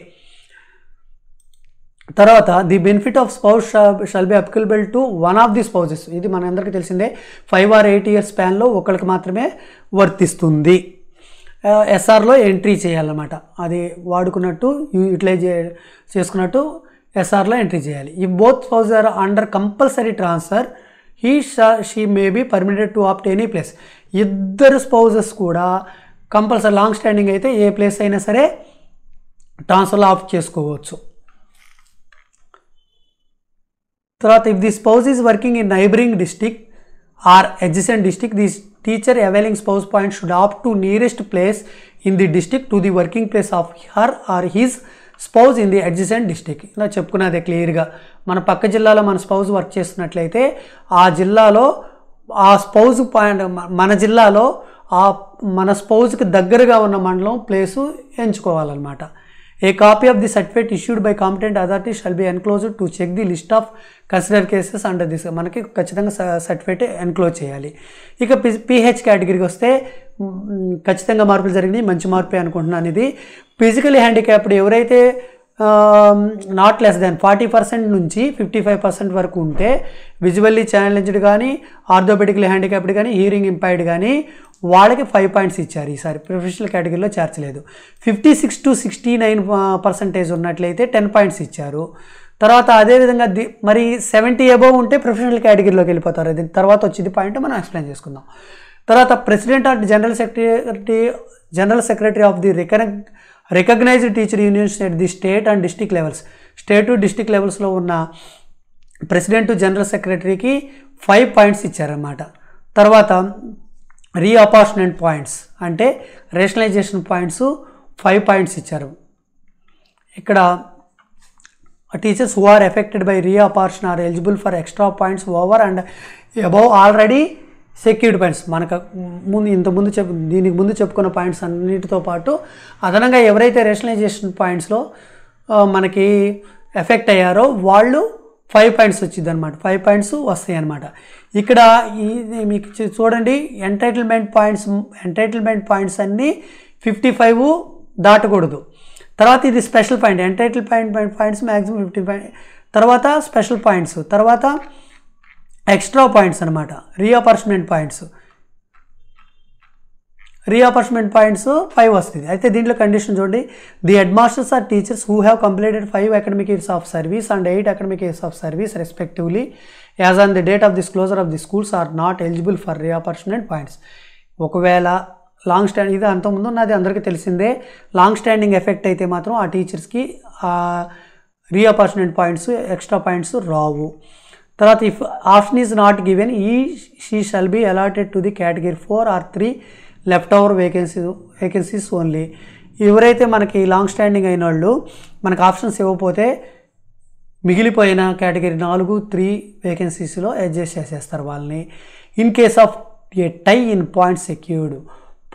తర్వాత the benefit of spouse shall be applicable to one of the spouses ఇది మనందరికీ తెలిసిందే ఫైవ్ ఆర్ ఎయిట్ ఇయర్స్ స్పాన్లో ఒకరికి మాత్రమే వర్తిస్తుంది ఎస్ఆర్లో ఎంట్రీ చేయాలన్నమాట అది వాడుకున్నట్టు యూటిలైజ్ చేసుకున్నట్టు ఎస్ఆర్లో ఎంట్రీ చేయాలి ఈ both spouse are under compulsory transfer he షా she may be permitted to opt any place ఇద్దరు స్పౌజెస్ కూడా కంపల్సరీ లాంగ్ స్టాండింగ్ అయితే ఏ ప్లేస్ అయినా సరే ట్రాన్స్ఫర్లో ఆప్ట్ చేసుకోవచ్చు తర్వాత if the spouse is working in neighbouring district or adjacent district this teacher availing spouse point should opt to nearest place in the district to the working place of her or his spouse in the adjacent district ఇలా చెప్పుకున్నదే క్లియర్గా మన పక్క జిల్లాలో మన spouse work చేస్తున్నట్లయితే ఆ జిల్లాలో ఆ స్పౌజ్ పాయింట్ మన జిల్లాలో ఆ మన స్పౌజ్కి దగ్గరగా ఉన్న మండలం ప్లేసు ఎంచుకోవాలన్నమాట a copy of the certificate issued by competent authority shall be enclosed to check the list of consider cases under this మనకి ఖచ్చితంగా సర్టిఫికేట్ ఎన్క్లోజ్ చేయాలి ఇక పిహెచ్ కేటగిరీకి వస్తే ఖచ్చితంగా మార్పులు జరిగినాయి మంచి మార్పే అనుకుంటున్నాను ఇది ఫిజికల్ హ్యాండిక్యాప్డ్ ఎవరైతే not less than forty percent నుంచి ఫిఫ్టీ ఫైవ్ పర్సెంట్ వరకు ఉంటే విజువల్లీ ఛాలెంజ్డ్ కానీ ఆర్థోపెటిక్లీ హ్యాండిక్యాప్డ్ కానీ హీరింగ్ ఇంపైర్డ్ కానీ వాళ్ళకి ఫైవ్ పాయింట్స్ ఇచ్చారు ఈసారి ప్రొఫెషనల్ కేటగిరీలో చేర్చలేదు fifty six to sixty nine percentage ఉన్నట్లయితే టెన్ పాయింట్స్ ఇచ్చారు తర్వాత అదేవిధంగా ది మరి సెవెంటీ అబోవ్ ఉంటే ప్రొఫెషనల్ కేటగిరీలోకి వెళ్ళిపోతారు దీని తర్వాత వచ్చింది పాయింట్ మనం ఎక్స్ప్లెయిన్ చేసుకుందాం తర్వాత president of general secretary general secretary of the recurrent recognised teacher unions at the state and district levels state district లెవెల్స్లో ఉన్న ప్రెసిడెంట్ జనరల్ సెక్రటరీకి ఫైవ్ పాయింట్స్ ఇచ్చారన్నమాట తర్వాత రీఅపార్చునెంట్ పాయింట్స్ అంటే రేషనలైజేషన్ పాయింట్స్ ఫైవ్ పాయింట్స్ ఇచ్చారు ఇక్కడ teachers who are affected by reapportion are eligible for extra points over and above already secured points మనకు ముందు ఇంతకుముందు చెప్పు దీనికి ముందు చెప్పుకున్న పాయింట్స్ అన్నిటితో పాటు అదనంగా ఎవరైతే రేషనలైజేషన్ పాయింట్స్లో మనకి ఎఫెక్ట్ అయ్యారో వాళ్ళు ఫైవ్ పాయింట్స్ వచ్చింది అనమాట ఫైవ్ పాయింట్స్ వస్తాయి అనమాట ఇక్కడ ఇది మీకు చూడండి ఎంటైటిల్మెంట్ పాయింట్స్ ఎంటైటిల్మెంట్ పాయింట్స్ అన్నీ ఫిఫ్టీ ఫైవ్ దాటకూడదు తర్వాత ఇది special point entitle point points maximum fifty point తర్వాత స్పెషల్ పాయింట్స్ తర్వాత ఎక్స్ట్రా పాయింట్స్ అనమాట reapportionment points reapportionment points five వస్తుంది అయితే దీంట్లో కండిషన్ చూడండి the head masters or teachers who have completed five academic years of service and eight academic years of service respectively as on the date of this closure of the schools are not eligible for reapportionment points ఒకవేళ long stand ఇది అంతకుముందు నాది అందరికీ తెలిసిందే long standing effect అయితే మాత్రం ఆ టీచర్స్కి రీఆపర్చునెంట్ పాయింట్స్ ఎక్స్ట్రా పాయింట్స్ రావు తర్వాత if option is not given he she shall be allotted to the category four or three left over vacancy vacancies only ఎవరైతే మనకి లాంగ్ స్టాండింగ్ అయిన వాళ్ళు మనకు ఆప్షన్స్ ఇవ్వకపోతే మిగిలిపోయిన కేటగిరీ నాలుగు త్రీ వేకెన్సీస్లో అడ్జస్ట్ చేసేస్తారు వాళ్ళని in case of a tie in points secured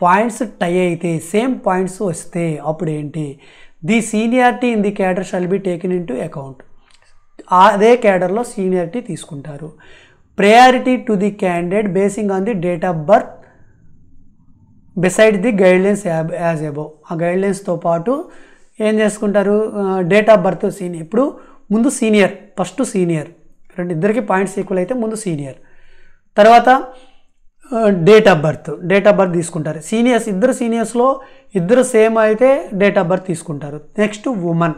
points tie అయితే సేమ్ పాయింట్స్ వస్తే అప్పుడు ఏంటి the seniority in the cadre shall be taken into account అదే క్యాడర్లో సీనియారిటీ తీసుకుంటారు priority to the candidate basing on the date of birth beside the guidelines as above ఆ గైడ్లైన్స్తో పాటు ఏం చేసుకుంటారు డేట్ ఆఫ్ బర్త్ సీనియర్ ఇప్పుడు ముందు సీనియర్ ఫస్ట్ సీనియర్ రెండు ఇద్దరికి పాయింట్స్ ఈక్వల్ అయితే ముందు సీనియర్ తర్వాత date of birth date of birth తీసుకుంటారు సీనియర్స్ ఇద్దరు సీనియర్స్లో ఇద్దరు సేమ్ అయితే డేట్ ఆఫ్ బర్త్ తీసుకుంటారు next women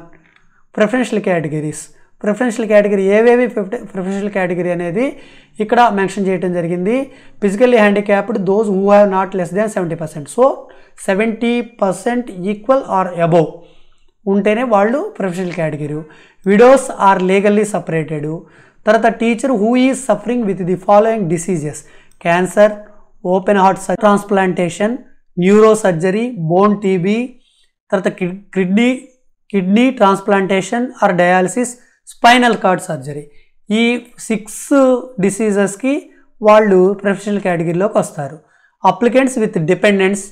preferential categories preferential category ఏవేవి ప్రిఫరెన్షియల్ కేటగిరీ అనేది ఇక్కడ మెన్షన్ చేయడం జరిగింది physically handicapped those who have not less than seventy percent so seventy percent equal or above ఉంటేనే వాళ్ళు professional category widows or legally separated తర్వాత teacher who is suffering with the following diseases cancer open heart transplantation neuro surgery bone TB తర్వాత kidney kidney transplantation or dialysis spinal cord surgery ఈ six డిసీజెస్కి వాళ్ళు professional కేటగిరీలోకి వస్తారు applicants with dependents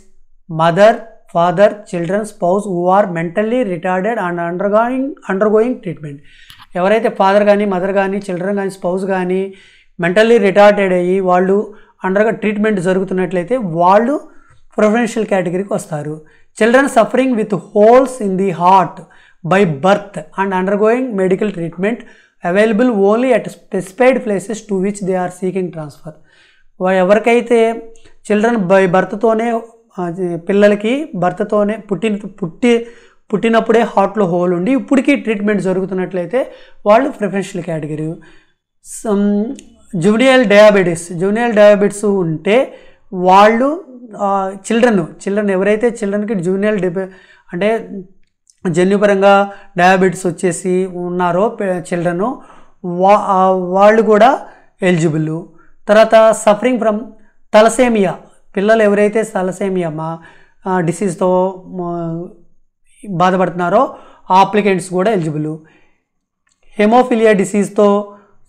mother father children spouse who are mentally retarded and undergoing undergoing treatment ఎవరైతే father కానీ mother కానీ children కానీ స్పౌస్ కానీ మెంటల్లీ రిటార్డెడ్ అయ్యి వాళ్ళు అండర్గా ట్రీట్మెంట్ జరుగుతున్నట్లయితే వాళ్ళు ప్రొఫెషనల్ కేటగిరీకి వస్తారు children suffering with holes in the heart by birth and undergoing medical treatment available only at specified places to which they are seeking transfer ఎవరికైతే చిల్డ్రన్ బై బర్త్తోనే పిల్లలకి బర్త్తోనే పుట్టిన పుట్టి పుట్టినప్పుడే హార్ట్లో హోల్ ఉండి ఇప్పటికీ ట్రీట్మెంట్ జరుగుతున్నట్లయితే వాళ్ళు preferential category juvenile diabetes juvenile diabetes ఉంటే వాళ్ళు చిల్డ్రన్ చిల్డ్రన్ ఎవరైతే చిల్డ్రన్కి జూనియల్ డిబె అంటే జన్యుపరంగా డయాబెటీస్ వచ్చేసి ఉన్నారో చిల్డ్రను వా వాళ్ళు కూడా ఎలిజిబుల్ తర్వాత సఫరింగ్ ఫ్రమ్ తలసేమియా పిల్లలు ఎవరైతే తలసేమియా మా డిసీజ్తో బాధపడుతున్నారో ఆ అప్లికెంట్స్ కూడా ఎలిజిబుల్ హెమోఫిలియా డిసీజ్తో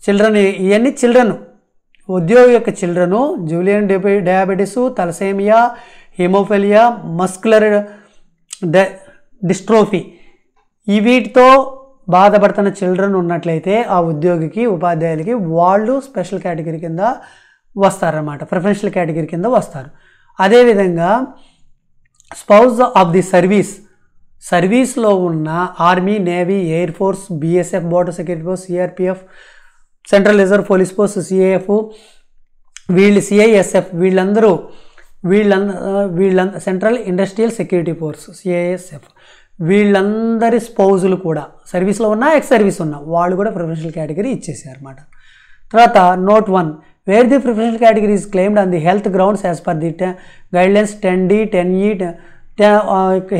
చిల్డ్రన్ ఇవన్నీ చిల్డ్రన్ ఉద్యోగి యొక్క చిల్డ్రను జూలియన్ diabetes thalassemia hemophilia muscular dystrophy ఈ వీటితో బాధపడుతున్న చిల్డ్రన్ ఉన్నట్లయితే ఆ ఉద్యోగికి ఉపాధ్యాయులకి వాళ్ళు స్పెషల్ కేటగిరీ కింద వస్తారన్నమాట ప్రిఫరెన్షియల్ కేటగిరీ కింద వస్తారు అదేవిధంగా స్పౌజ్ ఆఫ్ ది సర్వీస్ సర్వీస్లో ఉన్న army navy air force BSF border security force CRPF central reserve police force CAF వీళ్ళు సిఐఎస్ఎఫ్ వీళ్ళందరూ వీళ్ళంద వీళ్ళ central industrial security force CISF వీళ్ళందరి స్పౌజులు కూడా సర్వీస్లో ఉన్నా ఎక్స్ సర్వీస్ ఉన్నా వాళ్ళు కూడా ప్రొఫెషనల్ కేటగిరీ ఇచ్చేసారు అనమాట తర్వాత note one where the professional category is claimed on the health grounds as per the guidelines ten D ten E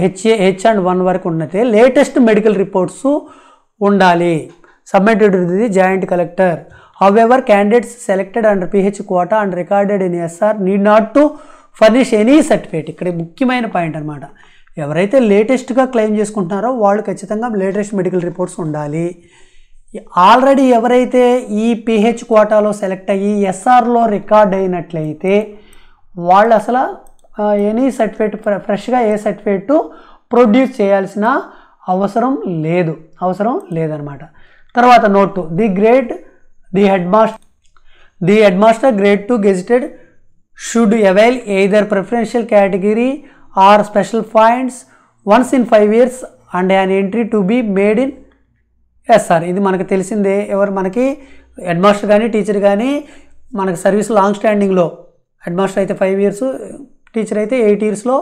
HA H and one వరకు ఉన్నతే లేటెస్ట్ మెడికల్ రిపోర్ట్స్ ఉండాలి submitted the joint collector however candidates selected under PH quota and recorded in SR need not to furnish any certificate ఇక్కడ ముఖ్యమైన point అనమాట ఎవరైతే లేటెస్ట్గా claim చేసుకుంటున్నారో వాళ్ళు ఖచ్చితంగా లేటెస్ట్ మెడికల్ రిపోర్ట్స్ ఉండాలి ఆల్రెడీ ఎవరైతే ఈ పిహెచ్ కోటాలో సెలెక్ట్ అయ్యి ఎస్ఆర్లో రికార్డ్ అయినట్లయితే వాళ్ళు అసలు ఎనీ సర్టిఫికేట్ ఫ్రెష్గా ఏ సర్టిఫికేట్ ప్రొడ్యూస్ చేయాల్సిన అవసరం లేదు అవసరం లేదనమాట తర్వాత note the grade the head master the head master grade two gazetted should avail either preferential category or special points once in five years and an entry to be made in SR ఇది మనకు తెలిసిందే ఎవరు మనకి head master కానీ teacher కానీ మనకు service long స్టాండింగ్లో head master అయితే ఫైవ్ ఇయర్స్ టీచర్ అయితే ఎయిట్ ఇయర్స్లో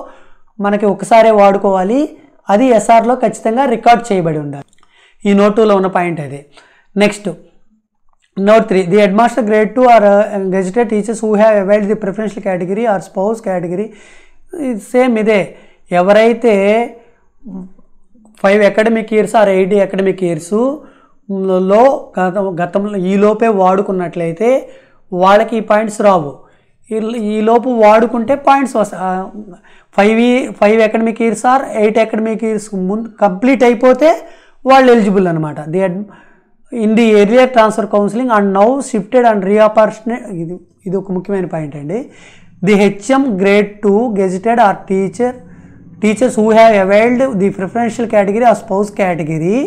మనకి ఒకసారే వాడుకోవాలి అది ఎస్ఆర్లో ఖచ్చితంగా రికార్డ్ చేయబడి ఉండాలి ఈ నోట్ టూలో ఉన్న పాయింట్ అది next note three the head master grade two or uh, gazetted teachers who have availed the preferential category or spouse category same ఇదే ఎవరైతే five academic years or eight academic years లో గత గతంలో ఈలోపే వాడుకున్నట్లయితే వాళ్ళకి ఈ పాయింట్స్ రావు ఈలోపు వాడుకుంటే పాయింట్స్ వస్తాయి five five academic years or eight academic years ముందు కంప్లీట్ అయిపోతే వాళ్ళు ఎలిజిబుల్ అనమాట the in the earlier transfer counselling and now shifted and reapportioned ఇది ఇది ఒక ముఖ్యమైన పాయింట్ అండి the HM grade two gazetted or teacher teachers who have availed the preferential category ఆ spouse category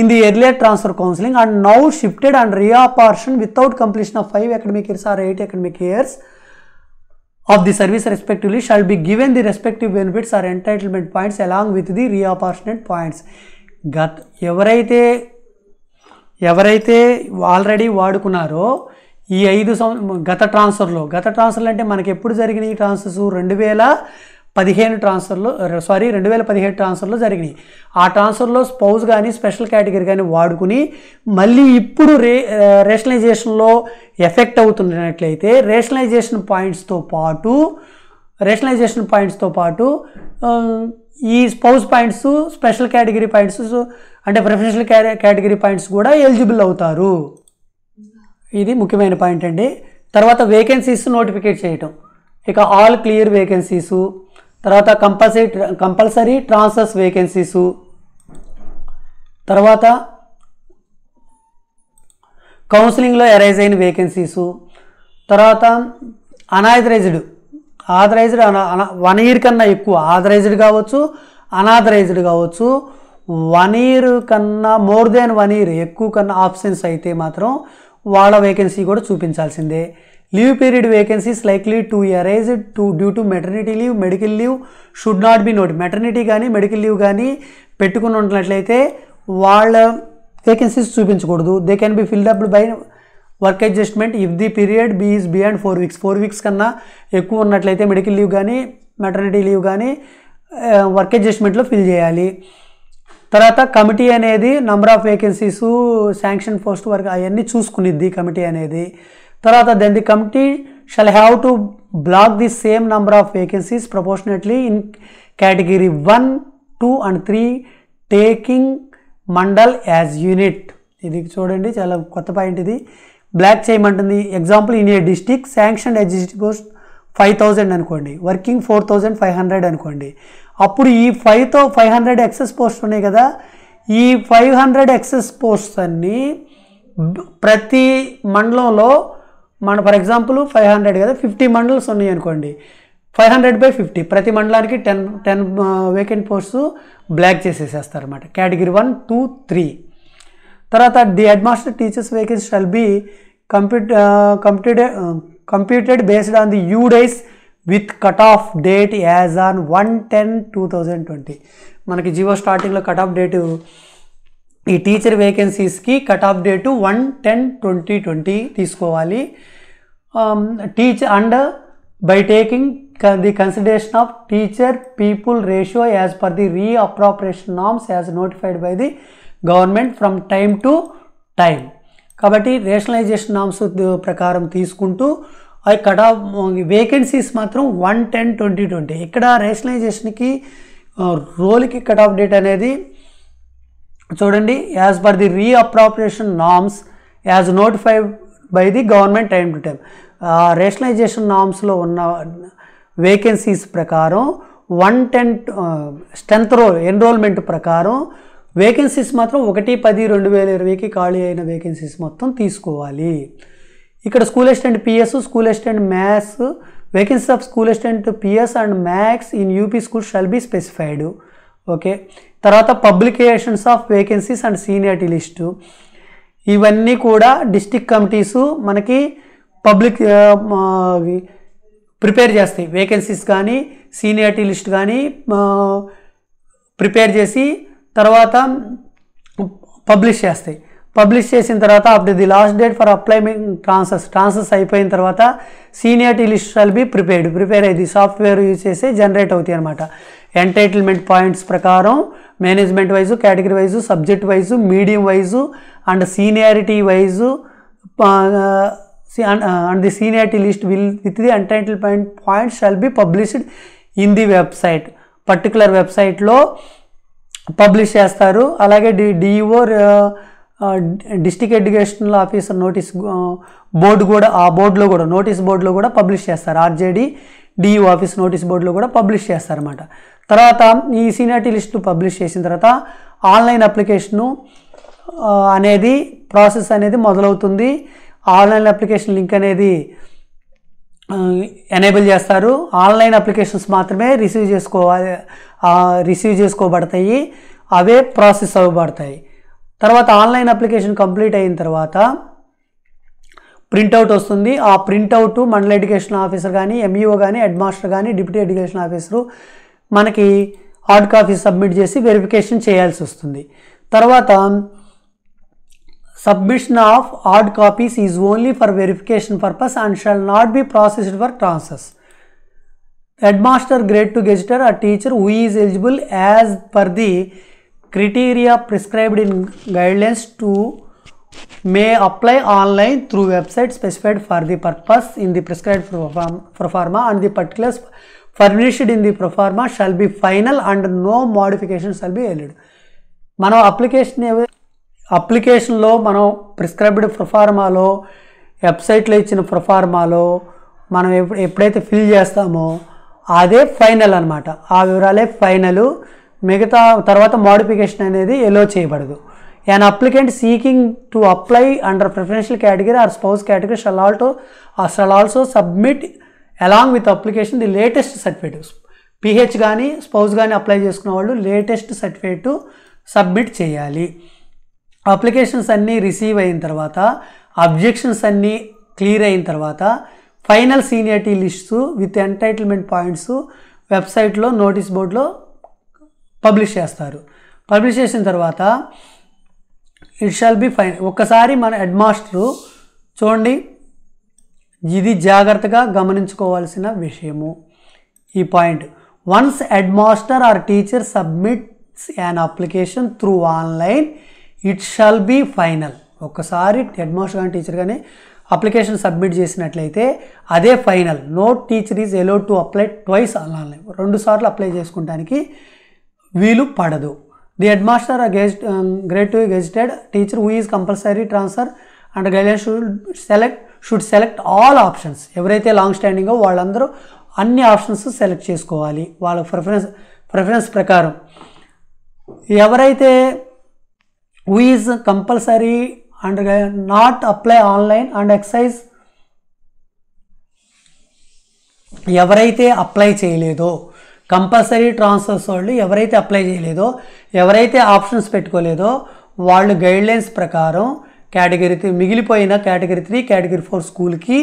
in the earlier transfer counselling and now shifted and reapportion without completion of five academic years or eight academic years of the service respectively shall be given the respective benefits or entitlement points along with the reapportionment points గత ఎవరైతే ఎవరైతే already వాడుకున్నారో ఈ ఐదు గత ట్రాన్స్ఫర్లో గత ట్రాన్స్ఫర్లు అంటే మనకి ఎప్పుడు జరిగిన ఈ ట్రాన్స్ఫర్స్ రెండు వేల పదిహేను ట్రాన్స్ఫర్లు సారీ రెండు వేల పదిహేడు ట్రాన్స్ఫర్లో జరిగినాయి ఆ ట్రాన్స్ఫర్లో స్పౌజ్ కానీ స్పెషల్ కేటగిరీ కానీ వాడుకుని మళ్ళీ ఇప్పుడు రే రేషనలైజేషన్లో ఎఫెక్ట్ అవుతున్నట్లయితే రేషనలైజేషన్ పాయింట్స్తో పాటు రేషనలైజేషన్ పాయింట్స్తో పాటు ఈ spouse points special category points అంటే ప్రొఫెషనల్ కేటగిరీ పాయింట్స్ కూడా ఎలిజిబుల్ అవుతారు ఇది ముఖ్యమైన పాయింట్ అండి తర్వాత వేకెన్సీస్ నోటిఫికేట్ చేయటం ఇక ఆల్ క్లియర్ వేకెన్సీసు తర్వాత కంపల్సరీ కంపల్సరీ ట్రాన్స్ఫర్స్ వేకెన్సీసు తర్వాత కౌన్సిలింగ్లో అరైజ్ అయిన వేకెన్సీసు తర్వాత అనాథరైజ్డ్ ఆథరైజ్డ్ వన్ ఇయర్ కన్నా ఎక్కువ ఆథరైజ్డ్ కావచ్చు అనాథరైజ్డ్ కావచ్చు వన్ ఇయర్ కన్నా మోర్ దెన్ వన్ ఇయర్ ఎక్కువ కన్నా ఆప్షన్స్ అయితే మాత్రం వాళ్ళ వేకెన్సీ కూడా చూపించాల్సిందే leave period vacancies likely to arise to due to maternity leave medical leave should not be note maternity కానీ మెడికల్ లీవ్ కానీ పెట్టుకుని ఉన్నట్లయితే వాళ్ళ వేకెన్సీస్ చూపించకూడదు they can be filled up by work adjustment if the period be is beyond four weeks four weeks కన్నా ఎక్కువ ఉన్నట్లయితే medical leave కానీ మెటర్నిటీ లీవ్ కానీ వర్క్ అడ్జస్ట్మెంట్లో ఫిల్ చేయాలి తర్వాత కమిటీ అనేది number of vacancies sanction post వరకు అవన్నీ చూసుకునిద్ది కమిటీ అనేది తర్వాత then the committee shall have to block the same number of vacancies proportionately in category one two and three taking mandal as unit ఇది చూడండి చాలా కొత్త పాయింట్ ఇది బ్లాక్ చేయమంటుంది example in a district sanction exist post five thousand అనుకోండి working four thousand five hundred అనుకోండి అప్పుడు ఈ ఫైవ్తో ఫైవ్ హండ్రెడ్ ఎక్సెస్ పోస్ట్ ఉన్నాయి కదా ఈ ఫైవ్ హండ్రెడ్ ఎక్సెస్ పోస్ట్స్ అన్నీ ప్రతి మండలంలో మన ఫర్ ఎగ్జాంపుల్ ఫైవ్ హండ్రెడ్ కదా ఫిఫ్టీ మండల్స్ ఉన్నాయి అనుకోండి ఫైవ్ హండ్రెడ్ బై ఫిఫ్టీ ప్రతి మండలానికి ten ten vacant posts block చేసేసేస్తారు అనమాట కేటగిరీ వన్ టూ త్రీ తర్వాత the head master teachers vacancies shall be compu computed computed based on the U DISE with cut off date as on one ten two thousand twenty మనకి GO స్టార్టింగ్లో cut off date ఈ teacher వేకెన్సీస్కి cut off date one ten twenty twenty తీసుకోవాలి teacher and by taking the consideration of teacher pupil ratio as per the reappropriation norms as notified by the government from time to time కాబట్టి rationalisation norms ప్రకారం తీసుకుంటూ ఇక్కడ vacancies మాత్రం one ten twenty twenty ఇక్కడ రేషనలైజేషన్కి రోల్కి cut off date అనేది చూడండి as per the reappropriation norms as notified by the government time to time rationalisation నామ్స్లో ఉన్న వేకెన్సీస్ ప్రకారం one ten strength roll enrolment ప్రకారం వేకెన్సీస్ మాత్రం ఒకటి పది రెండు వేల ఇరవైకి ఖాళీ అయిన వేకెన్సీస్ మొత్తం తీసుకోవాలి ఇక్కడ school assistant PS school assistant maths vacancies of school assistant PS and maths in UP school shall be specified okay తర్వాత publications of vacancies and seniority list ఇవన్నీ కూడా డిస్టిక్ కమిటీసు మనకి పబ్లిక్ ప్రిపేర్ చేస్తాయి vacancies కానీ seniority list కానీ prepare చేసి తర్వాత publish చేస్తాయి పబ్లిష్ చేసిన తర్వాత అప్పుడు the last date for applying transfers transfers అయిపోయిన తర్వాత seniority list shall be prepared prepare అయ్యింది సాఫ్ట్వేర్ యూజ్ చేసి జనరేట్ అవుతాయి అనమాట ఎంటైటిల్మెంట్ పాయింట్స్ ప్రకారం management wise category wise subject wise medium wise and seniority wise and the seniority list will with the entitlement points shall be published in the website particular వెబ్సైట్లో publish చేస్తారు అలాగే D DO district educational officer notice board కూడా ఆ బోర్డులో కూడా notice బోర్డులో కూడా publish చేస్తారు ఆర్జేడీ డియూ ఆఫీస్ నోటీస్ బోర్డులో కూడా పబ్లిష్ చేస్తారన్నమాట తర్వాత ఈ సీనియారిటీ లిస్టు పబ్లిష్ చేసిన తర్వాత ఆన్లైన్ అప్లికేషను అనేది ప్రాసెస్ అనేది మొదలవుతుంది ఆన్లైన్ అప్లికేషన్ లింక్ అనేది ఎనేబుల్ చేస్తారు ఆన్లైన్ అప్లికేషన్స్ మాత్రమే రిసీవ్ చేసుకోవాలి రిసీవ్ చేసుకోబడతాయి అవే ప్రాసెస్ అవ్వబడతాయి తర్వాత ఆన్లైన్ అప్లికేషన్ కంప్లీట్ అయిన తర్వాత ప్రింట్అవుట్ వస్తుంది ఆ ప్రింట్అవుట్ మండల ఎడ్యుకేషన్ ఆఫీసర్ కానీ ఎంఈఓ కానీ హెడ్ మాస్టర్ కానీ డిప్యూటీ ఎడ్యుకేషన్ ఆఫీసరు మనకి హార్డ్ కాపీ సబ్మిట్ చేసి వెరిఫికేషన్ చేయాల్సి వస్తుంది తర్వాత submission of hard copies is only for verification purpose and shall not be processed for transfers head master grade two gazetted ఆ teacher who is eligible as per the criteria prescribed in guidelines to may apply online through website specified for the purpose in the prescribed proforma and the particulars furnished in the proforma shall be final and no modification shall be allowed మనం application అప్లికేషన్లో మనం prescribed ప్రొఫార్మాలో వెబ్సైట్లో ఇచ్చిన ప్రొఫార్మాలో మనం ఎప్పుడు ఎప్పుడైతే fill చేస్తామో అదే ఫైనల్ అనమాట ఆ వివరాలే ఫైనలు మిగతా తర్వాత మాడిఫికేషన్ అనేది ఎలో చేయబడదు an applicant seeking to apply under preferential category or spouse category shall also shall also submit along with application the latest certificate PH కానీ స్పౌస్ కానీ అప్లై చేసుకున్న వాళ్ళు లేటెస్ట్ సర్టిఫికేట్ సబ్మిట్ చేయాలి applications అన్నీ receive అయిన తర్వాత objections అన్నీ clear అయిన తర్వాత final seniority lists with entitlement points వెబ్సైట్లో నోటీస్ బోర్డులో పబ్లిష్ చేస్తారు పబ్లిష్ చేసిన తర్వాత ఇట్ షాల్ బి ఫైన్ ఒక్కసారి మన హెడ్ మాస్టరు చూడండి ఇది జాగ్రత్తగా గమనించుకోవాల్సిన విషయము ఈ point once head master or teacher submits an application through online it shall be final ఒక్కసారి హెడ్ మాస్టర్ కానీ టీచర్ కానీ అప్లికేషన్ సబ్మిట్ చేసినట్లయితే అదే final no teacher is allowed to apply twice online రెండు సార్లు అప్లై చేసుకుంటానికి వీలు పడదు the head master guest grade two gazetted teacher who is compulsory transfer and guidance should select should select all options ఎవరైతే long స్టాండింగో వాళ్ళందరూ అన్ని options select చేసుకోవాలి వాళ్ళ ప్రిఫరెన్స్ ప్రిఫరెన్స్ ప్రకారం ఎవరైతే who is compulsory and not apply online and exercise ఎవరైతే apply చేయలేదో కంపల్సరీ ట్రాన్స్ఫర్స్ వాళ్ళు ఎవరైతే అప్లై చేయలేదో ఎవరైతే ఆప్షన్స్ పెట్టుకోలేదో వాళ్ళు గైడ్లైన్స్ ప్రకారం కేటగిరీ త్రీ మిగిలిపోయిన కేటగిరీ త్రీ కేటగిరీ ఫోర్ స్కూల్కి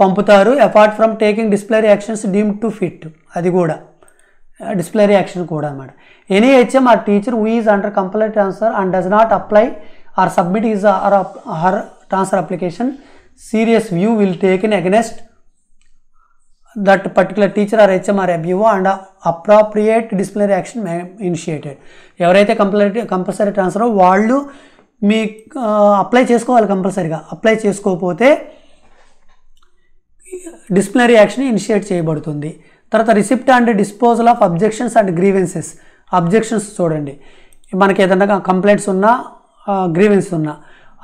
పంపుతారు apart from taking disciplinary actions deem to fit అది కూడా డిస్ప్లే uh, యాక్షన్ కూడా అనమాట any HM or teacher who is under compulsory transfer and does not apply or submit his or her transfer application serious view will take in against that particular teacher or HM or MUO and appropriate disciplinary action initiated ఎవరైతే compulsory compulsory transfer వాళ్ళు మీ apply చేసుకోవాలి కంపల్సరీగా apply చేసుకోకపోతే disciplinary action initiate చేయబడుతుంది తర్వాత receipt and disposal of objections and grievances objections చూడండి మనకి ఏదన్నా కంప్లైంట్స్ ఉన్నా గ్రీవెన్స్ ఉన్నా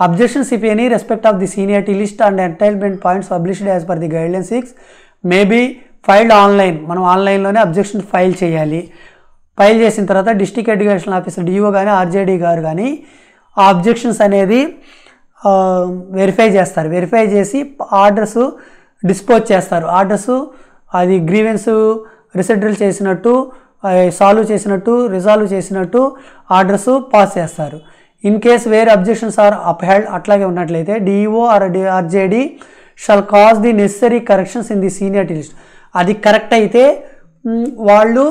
objections if any respect of the seniority list and entitlement points published as per the guideline six may be filed online మనం ఆన్లైన్లోనే objection file చేయాలి file చేసిన తర్వాత డిస్టిక్ ఎడ్యుకేషన్ ఆఫీసర్ డిఓ కానీ ఆర్జేడి గారు కానీ ఆ అబ్జెక్షన్స్ అనేది వెరిఫై చేస్తారు వెరిఫై చేసి ఆర్డర్స్ డిస్పోజ్ చేస్తారు ఆర్డర్స్ అది గ్రీవెన్స్ రిసెడ్రల్ చేసినట్టు సాల్వ్ చేసినట్టు రిజాల్వ్ చేసినట్టు ఆర్డర్స్ పాస్ చేస్తారు ఇన్ కేస్ వేరే అబ్జెక్షన్స్ ఆర్ అప్ హెల్డ్ అట్లాగే ఉన్నట్లయితే DEO or RJD shall cause the necessary corrections in the seniority list అది కరెక్ట్ అయితే వాళ్ళు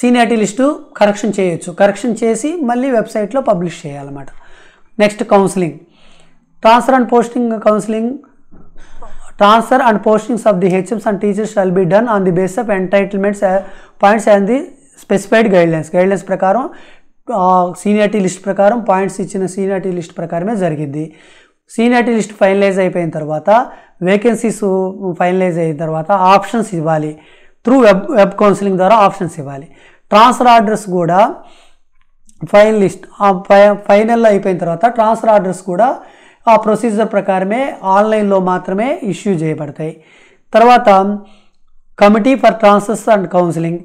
సీనియర్టీ లిస్టు కరెక్షన్ చేయొచ్చు కరెక్షన్ చేసి మళ్ళీ వెబ్సైట్లో పబ్లిష్ చేయాలన్నమాట next counselling transfer and posting counselling transfer and postings of the HMs and teachers shall be done on the base of entitlements points and the specified guidelines guidelines ప్రకారం seniority list ప్రకారం points ఇచ్చిన seniority list ప్రకారమే జరిగింది seniority list finalise అయిపోయిన తర్వాత vacancies finalise అయిన తర్వాత options ఇవ్వాలి త్రూ వెబ్ వెబ్ కౌన్సిలింగ్ ద్వారా ఆప్షన్స్ ఇవ్వాలి ట్రాన్స్ఫర్ ఆర్డర్స్ కూడా ఫైనల్ లిస్ట్ ఫైనల్ అయిపోయిన తర్వాత ట్రాన్స్ఫర్ ఆర్డర్స్ కూడా ఆ ప్రొసీజర్ ప్రకారమే ఆన్లైన్లో మాత్రమే ఇష్యూ చేయబడతాయి తర్వాత committee for transfers and counselling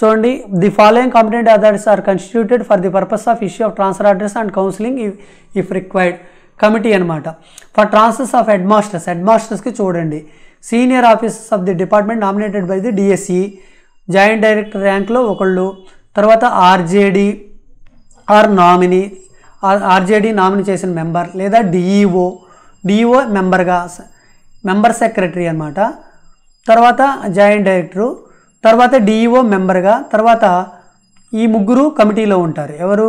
చూడండి the following competent authorities are constituted for the purpose of issue of transfer address and counselling if required committee అనమాట for transfers of head masters head మాస్టర్స్కి చూడండి senior officers of the department nominated by the DSC joint director ర్యాంక్లో ఒకళ్ళు తర్వాత RJD or nominee RJD nominee చేసిన member లేదా DEO DEO మెంబర్గా member secretary అనమాట తర్వాత జాయింట్ డైరెక్టరు తర్వాత డిఈఓ మెంబర్గా e తర్వాత ఈ ముగ్గురు కమిటీలో ఉంటారు ఎవరు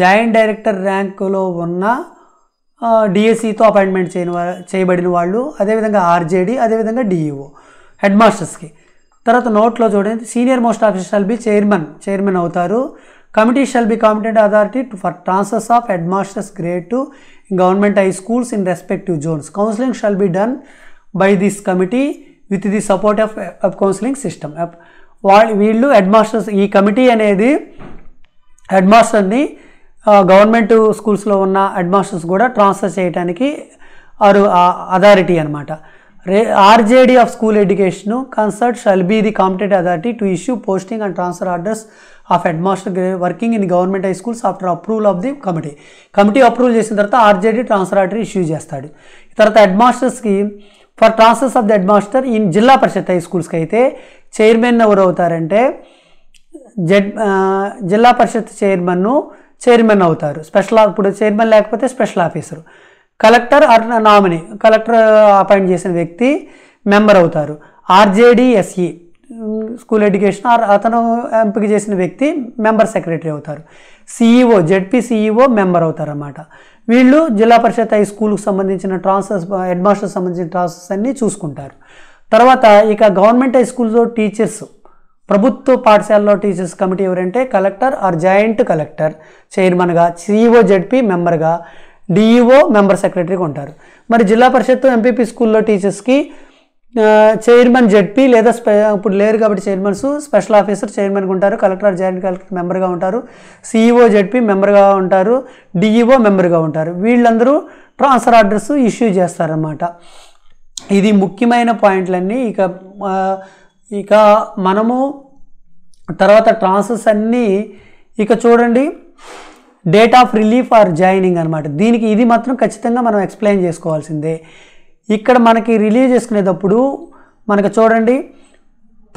జాయింట్ డైరెక్టర్ ర్యాంకులో ఉన్న డిఎస్సితో e అపాయింట్మెంట్ చేయని చేయబడిన వాళ్ళు అదేవిధంగా ఆర్జేడి అదేవిధంగా డిఈఓ హెడ్ మాస్టర్స్కి తర్వాత నోట్లో చూడండి senior most officer shall be chairman chairman అవుతారు committee shall be competent authority for transfers of head masters grade two government high schools in respective zones counselling shall be done by this committee with the support of up counselling system వాళ్ళు వీళ్ళు head masters ఈ committee అనేది head మాస్టర్ని government స్కూల్స్లో ఉన్న head masters కూడా transfer చేయడానికి ఆరు అథారిటీ అనమాట రే RJD of school education concerned shall be the competitive authority to issue posting and transfer orders of head master working in government high schools after approval of the committee committee approval చేసిన తర్వాత RJD transfer order issue చేస్తాడు తర్వాత head మాస్టర్స్కి for transfers of the head master in Zilla Parishad high స్కూల్స్కి అయితే chairman ఎవరు అవుతారంటే Z Zilla Parishad చైర్మన్ను చైర్మన్ అవుతారు స్పెషల్ ఇప్పుడు చైర్మన్ లేకపోతే special officer collector or nominee collector appoint చేసిన వ్యక్తి మెంబర్ అవుతారు ఆర్జేడిఎస్ఈ స్కూల్ ఎడ్యుకేషన్ ఆర్ అతను ఎంపిక చేసిన వ్యక్తి మెంబర్ సెక్రటరీ అవుతారు సీఈఓ జెడ్పీ సీఈఓ మెంబర్ అవుతారన్నమాట వీళ్ళు జిల్లా పరిషత్ హై స్కూల్కి సంబంధించిన ట్రాన్స్ఫర్స్ హెడ్ మాస్టర్ సంబంధించిన ట్రాన్స్ఫర్స్ అన్నీ చూసుకుంటారు తర్వాత ఇక గవర్నమెంట్ హై స్కూల్లో టీచర్స్ ప్రభుత్వ పాఠశాలలో టీచర్స్ కమిటీ ఎవరంటే కలెక్టర్ ఆర్ జాయింట్ కలెక్టర్ చైర్మన్గా సిఇఓ జెడ్పీ మెంబర్గా డిఈఓ మెంబర్ సెక్రటరీగా ఉంటారు మరి జిల్లా పరిషత్ ఎంపీపీ స్కూల్లో టీచర్స్కి చైర్మన్ జడ్పీ లేదా స్పె ఇప్పుడు లేరు కాబట్టి చైర్మన్స్ స్పెషల్ ఆఫీసర్ చైర్మన్గా ఉంటారు కలెక్టర్ జాయింట్ కలెక్టర్ మెంబర్గా ఉంటారు సీఈఓ జడ్పీ మెంబర్గా ఉంటారు డిఈఓ మెంబర్గా ఉంటారు వీళ్ళందరూ ట్రాన్స్ఫర్ ఆర్డర్స్ ఇష్యూ చేస్తారన్నమాట ఇది ముఖ్యమైన పాయింట్లన్నీ ఇక ఇక మనము తర్వాత ట్రాన్సెస్ అన్నీ ఇక చూడండి date of relief or joining అనమాట దీనికి ఇది మాత్రం ఖచ్చితంగా మనం ఎక్స్ప్లెయిన్ చేసుకోవాల్సిందే ఇక్కడ మనకి రిలీజ్ చేసుకునేటప్పుడు మనకు చూడండి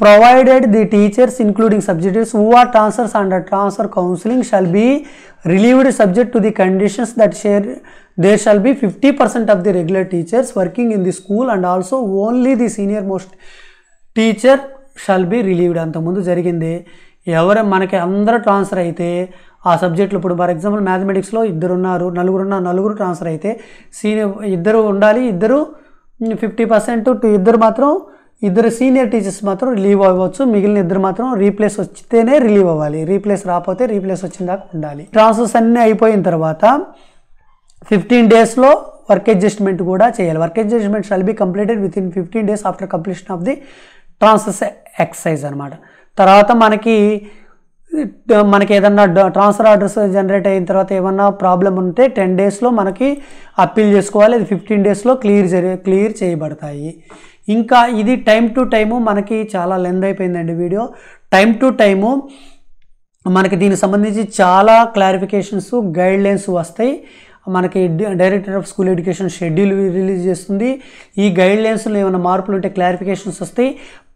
provided the teachers including subjects who are transfers under transfer counselling shall be relieved subject to the conditions that share there shall be fifty percent of the regular teachers working in the school and also only the senior most teacher shall be relieved అంతకుముందు జరిగింది ఎవరు మనకి అందరు transfer అయితే ఆ సబ్జెక్టులు ఇప్పుడు for example మ్యాథమెటిక్స్లో ఇద్దరు ఉన్నారు నలుగురు ఉన్నారు నలుగురు ట్రాన్స్ఫర్ అయితే సీనియర్ ఇద్దరు ఉండాలి ఇద్దరు ఫిఫ్టీ పర్సెంట్ ఇద్దరు మాత్రం ఇద్దరు సీనియర్ టీచర్స్ మాత్రం రిలీవ్ అవ్వచ్చు మిగిలిన ఇద్దరు మాత్రం రీప్లేస్ వస్తేనే రిలీవ్ అవ్వాలి రీప్లేస్ రాకపోతే రీప్లేస్ వచ్చిన దాకా ఉండాలి ట్రాన్స్ఫర్స్ అన్నీ అయిపోయిన తర్వాత ఫిఫ్టీన్ డేస్లో వర్క్ అడ్జస్ట్మెంట్ కూడా చేయాలి work adjustment shall be completed within fifteen days after completion of the transfers exercise అనమాట తర్వాత మనకి మనకి ఏదన్నా ట్రాన్స్ఫర్ ఆర్డర్స్ జనరేట్ అయిన తర్వాత ఏమన్నా ప్రాబ్లం ఉంటే టెన్ డేస్లో మనకి అప్పీల్ చేసుకోవాలి అది ఫిఫ్టీన్ డేస్లో క్లియర్ క్లియర్ చేయబడతాయి ఇంకా ఇది టైం టు టైము మనకి చాలా లెంత్ అయిపోయిందండి వీడియో టైం టు టైము మనకి దీనికి సంబంధించి చాలా క్లారిఫికేషన్స్ గైడ్ లైన్స్ వస్తాయి మనకి director of school education schedule release చేస్తుంది ఈ గైడ్ లైన్స్లో ఏమైనా మార్పులు ఉంటే క్లారిఫికేషన్స్ వస్తాయి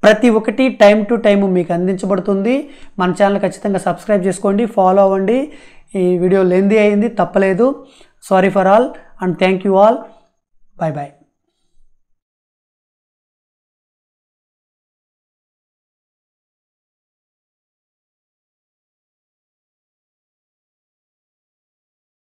ప్రతి ఒక్కటి టైం టు టైం మీకు అందించబడుతుంది మన ఛానల్ ఖచ్చితంగా సబ్స్క్రైబ్ చేసుకోండి ఫాలో అవ్వండి ఈ వీడియో లెందీ అయింది తప్పలేదు sorry for all and thank you all bye bye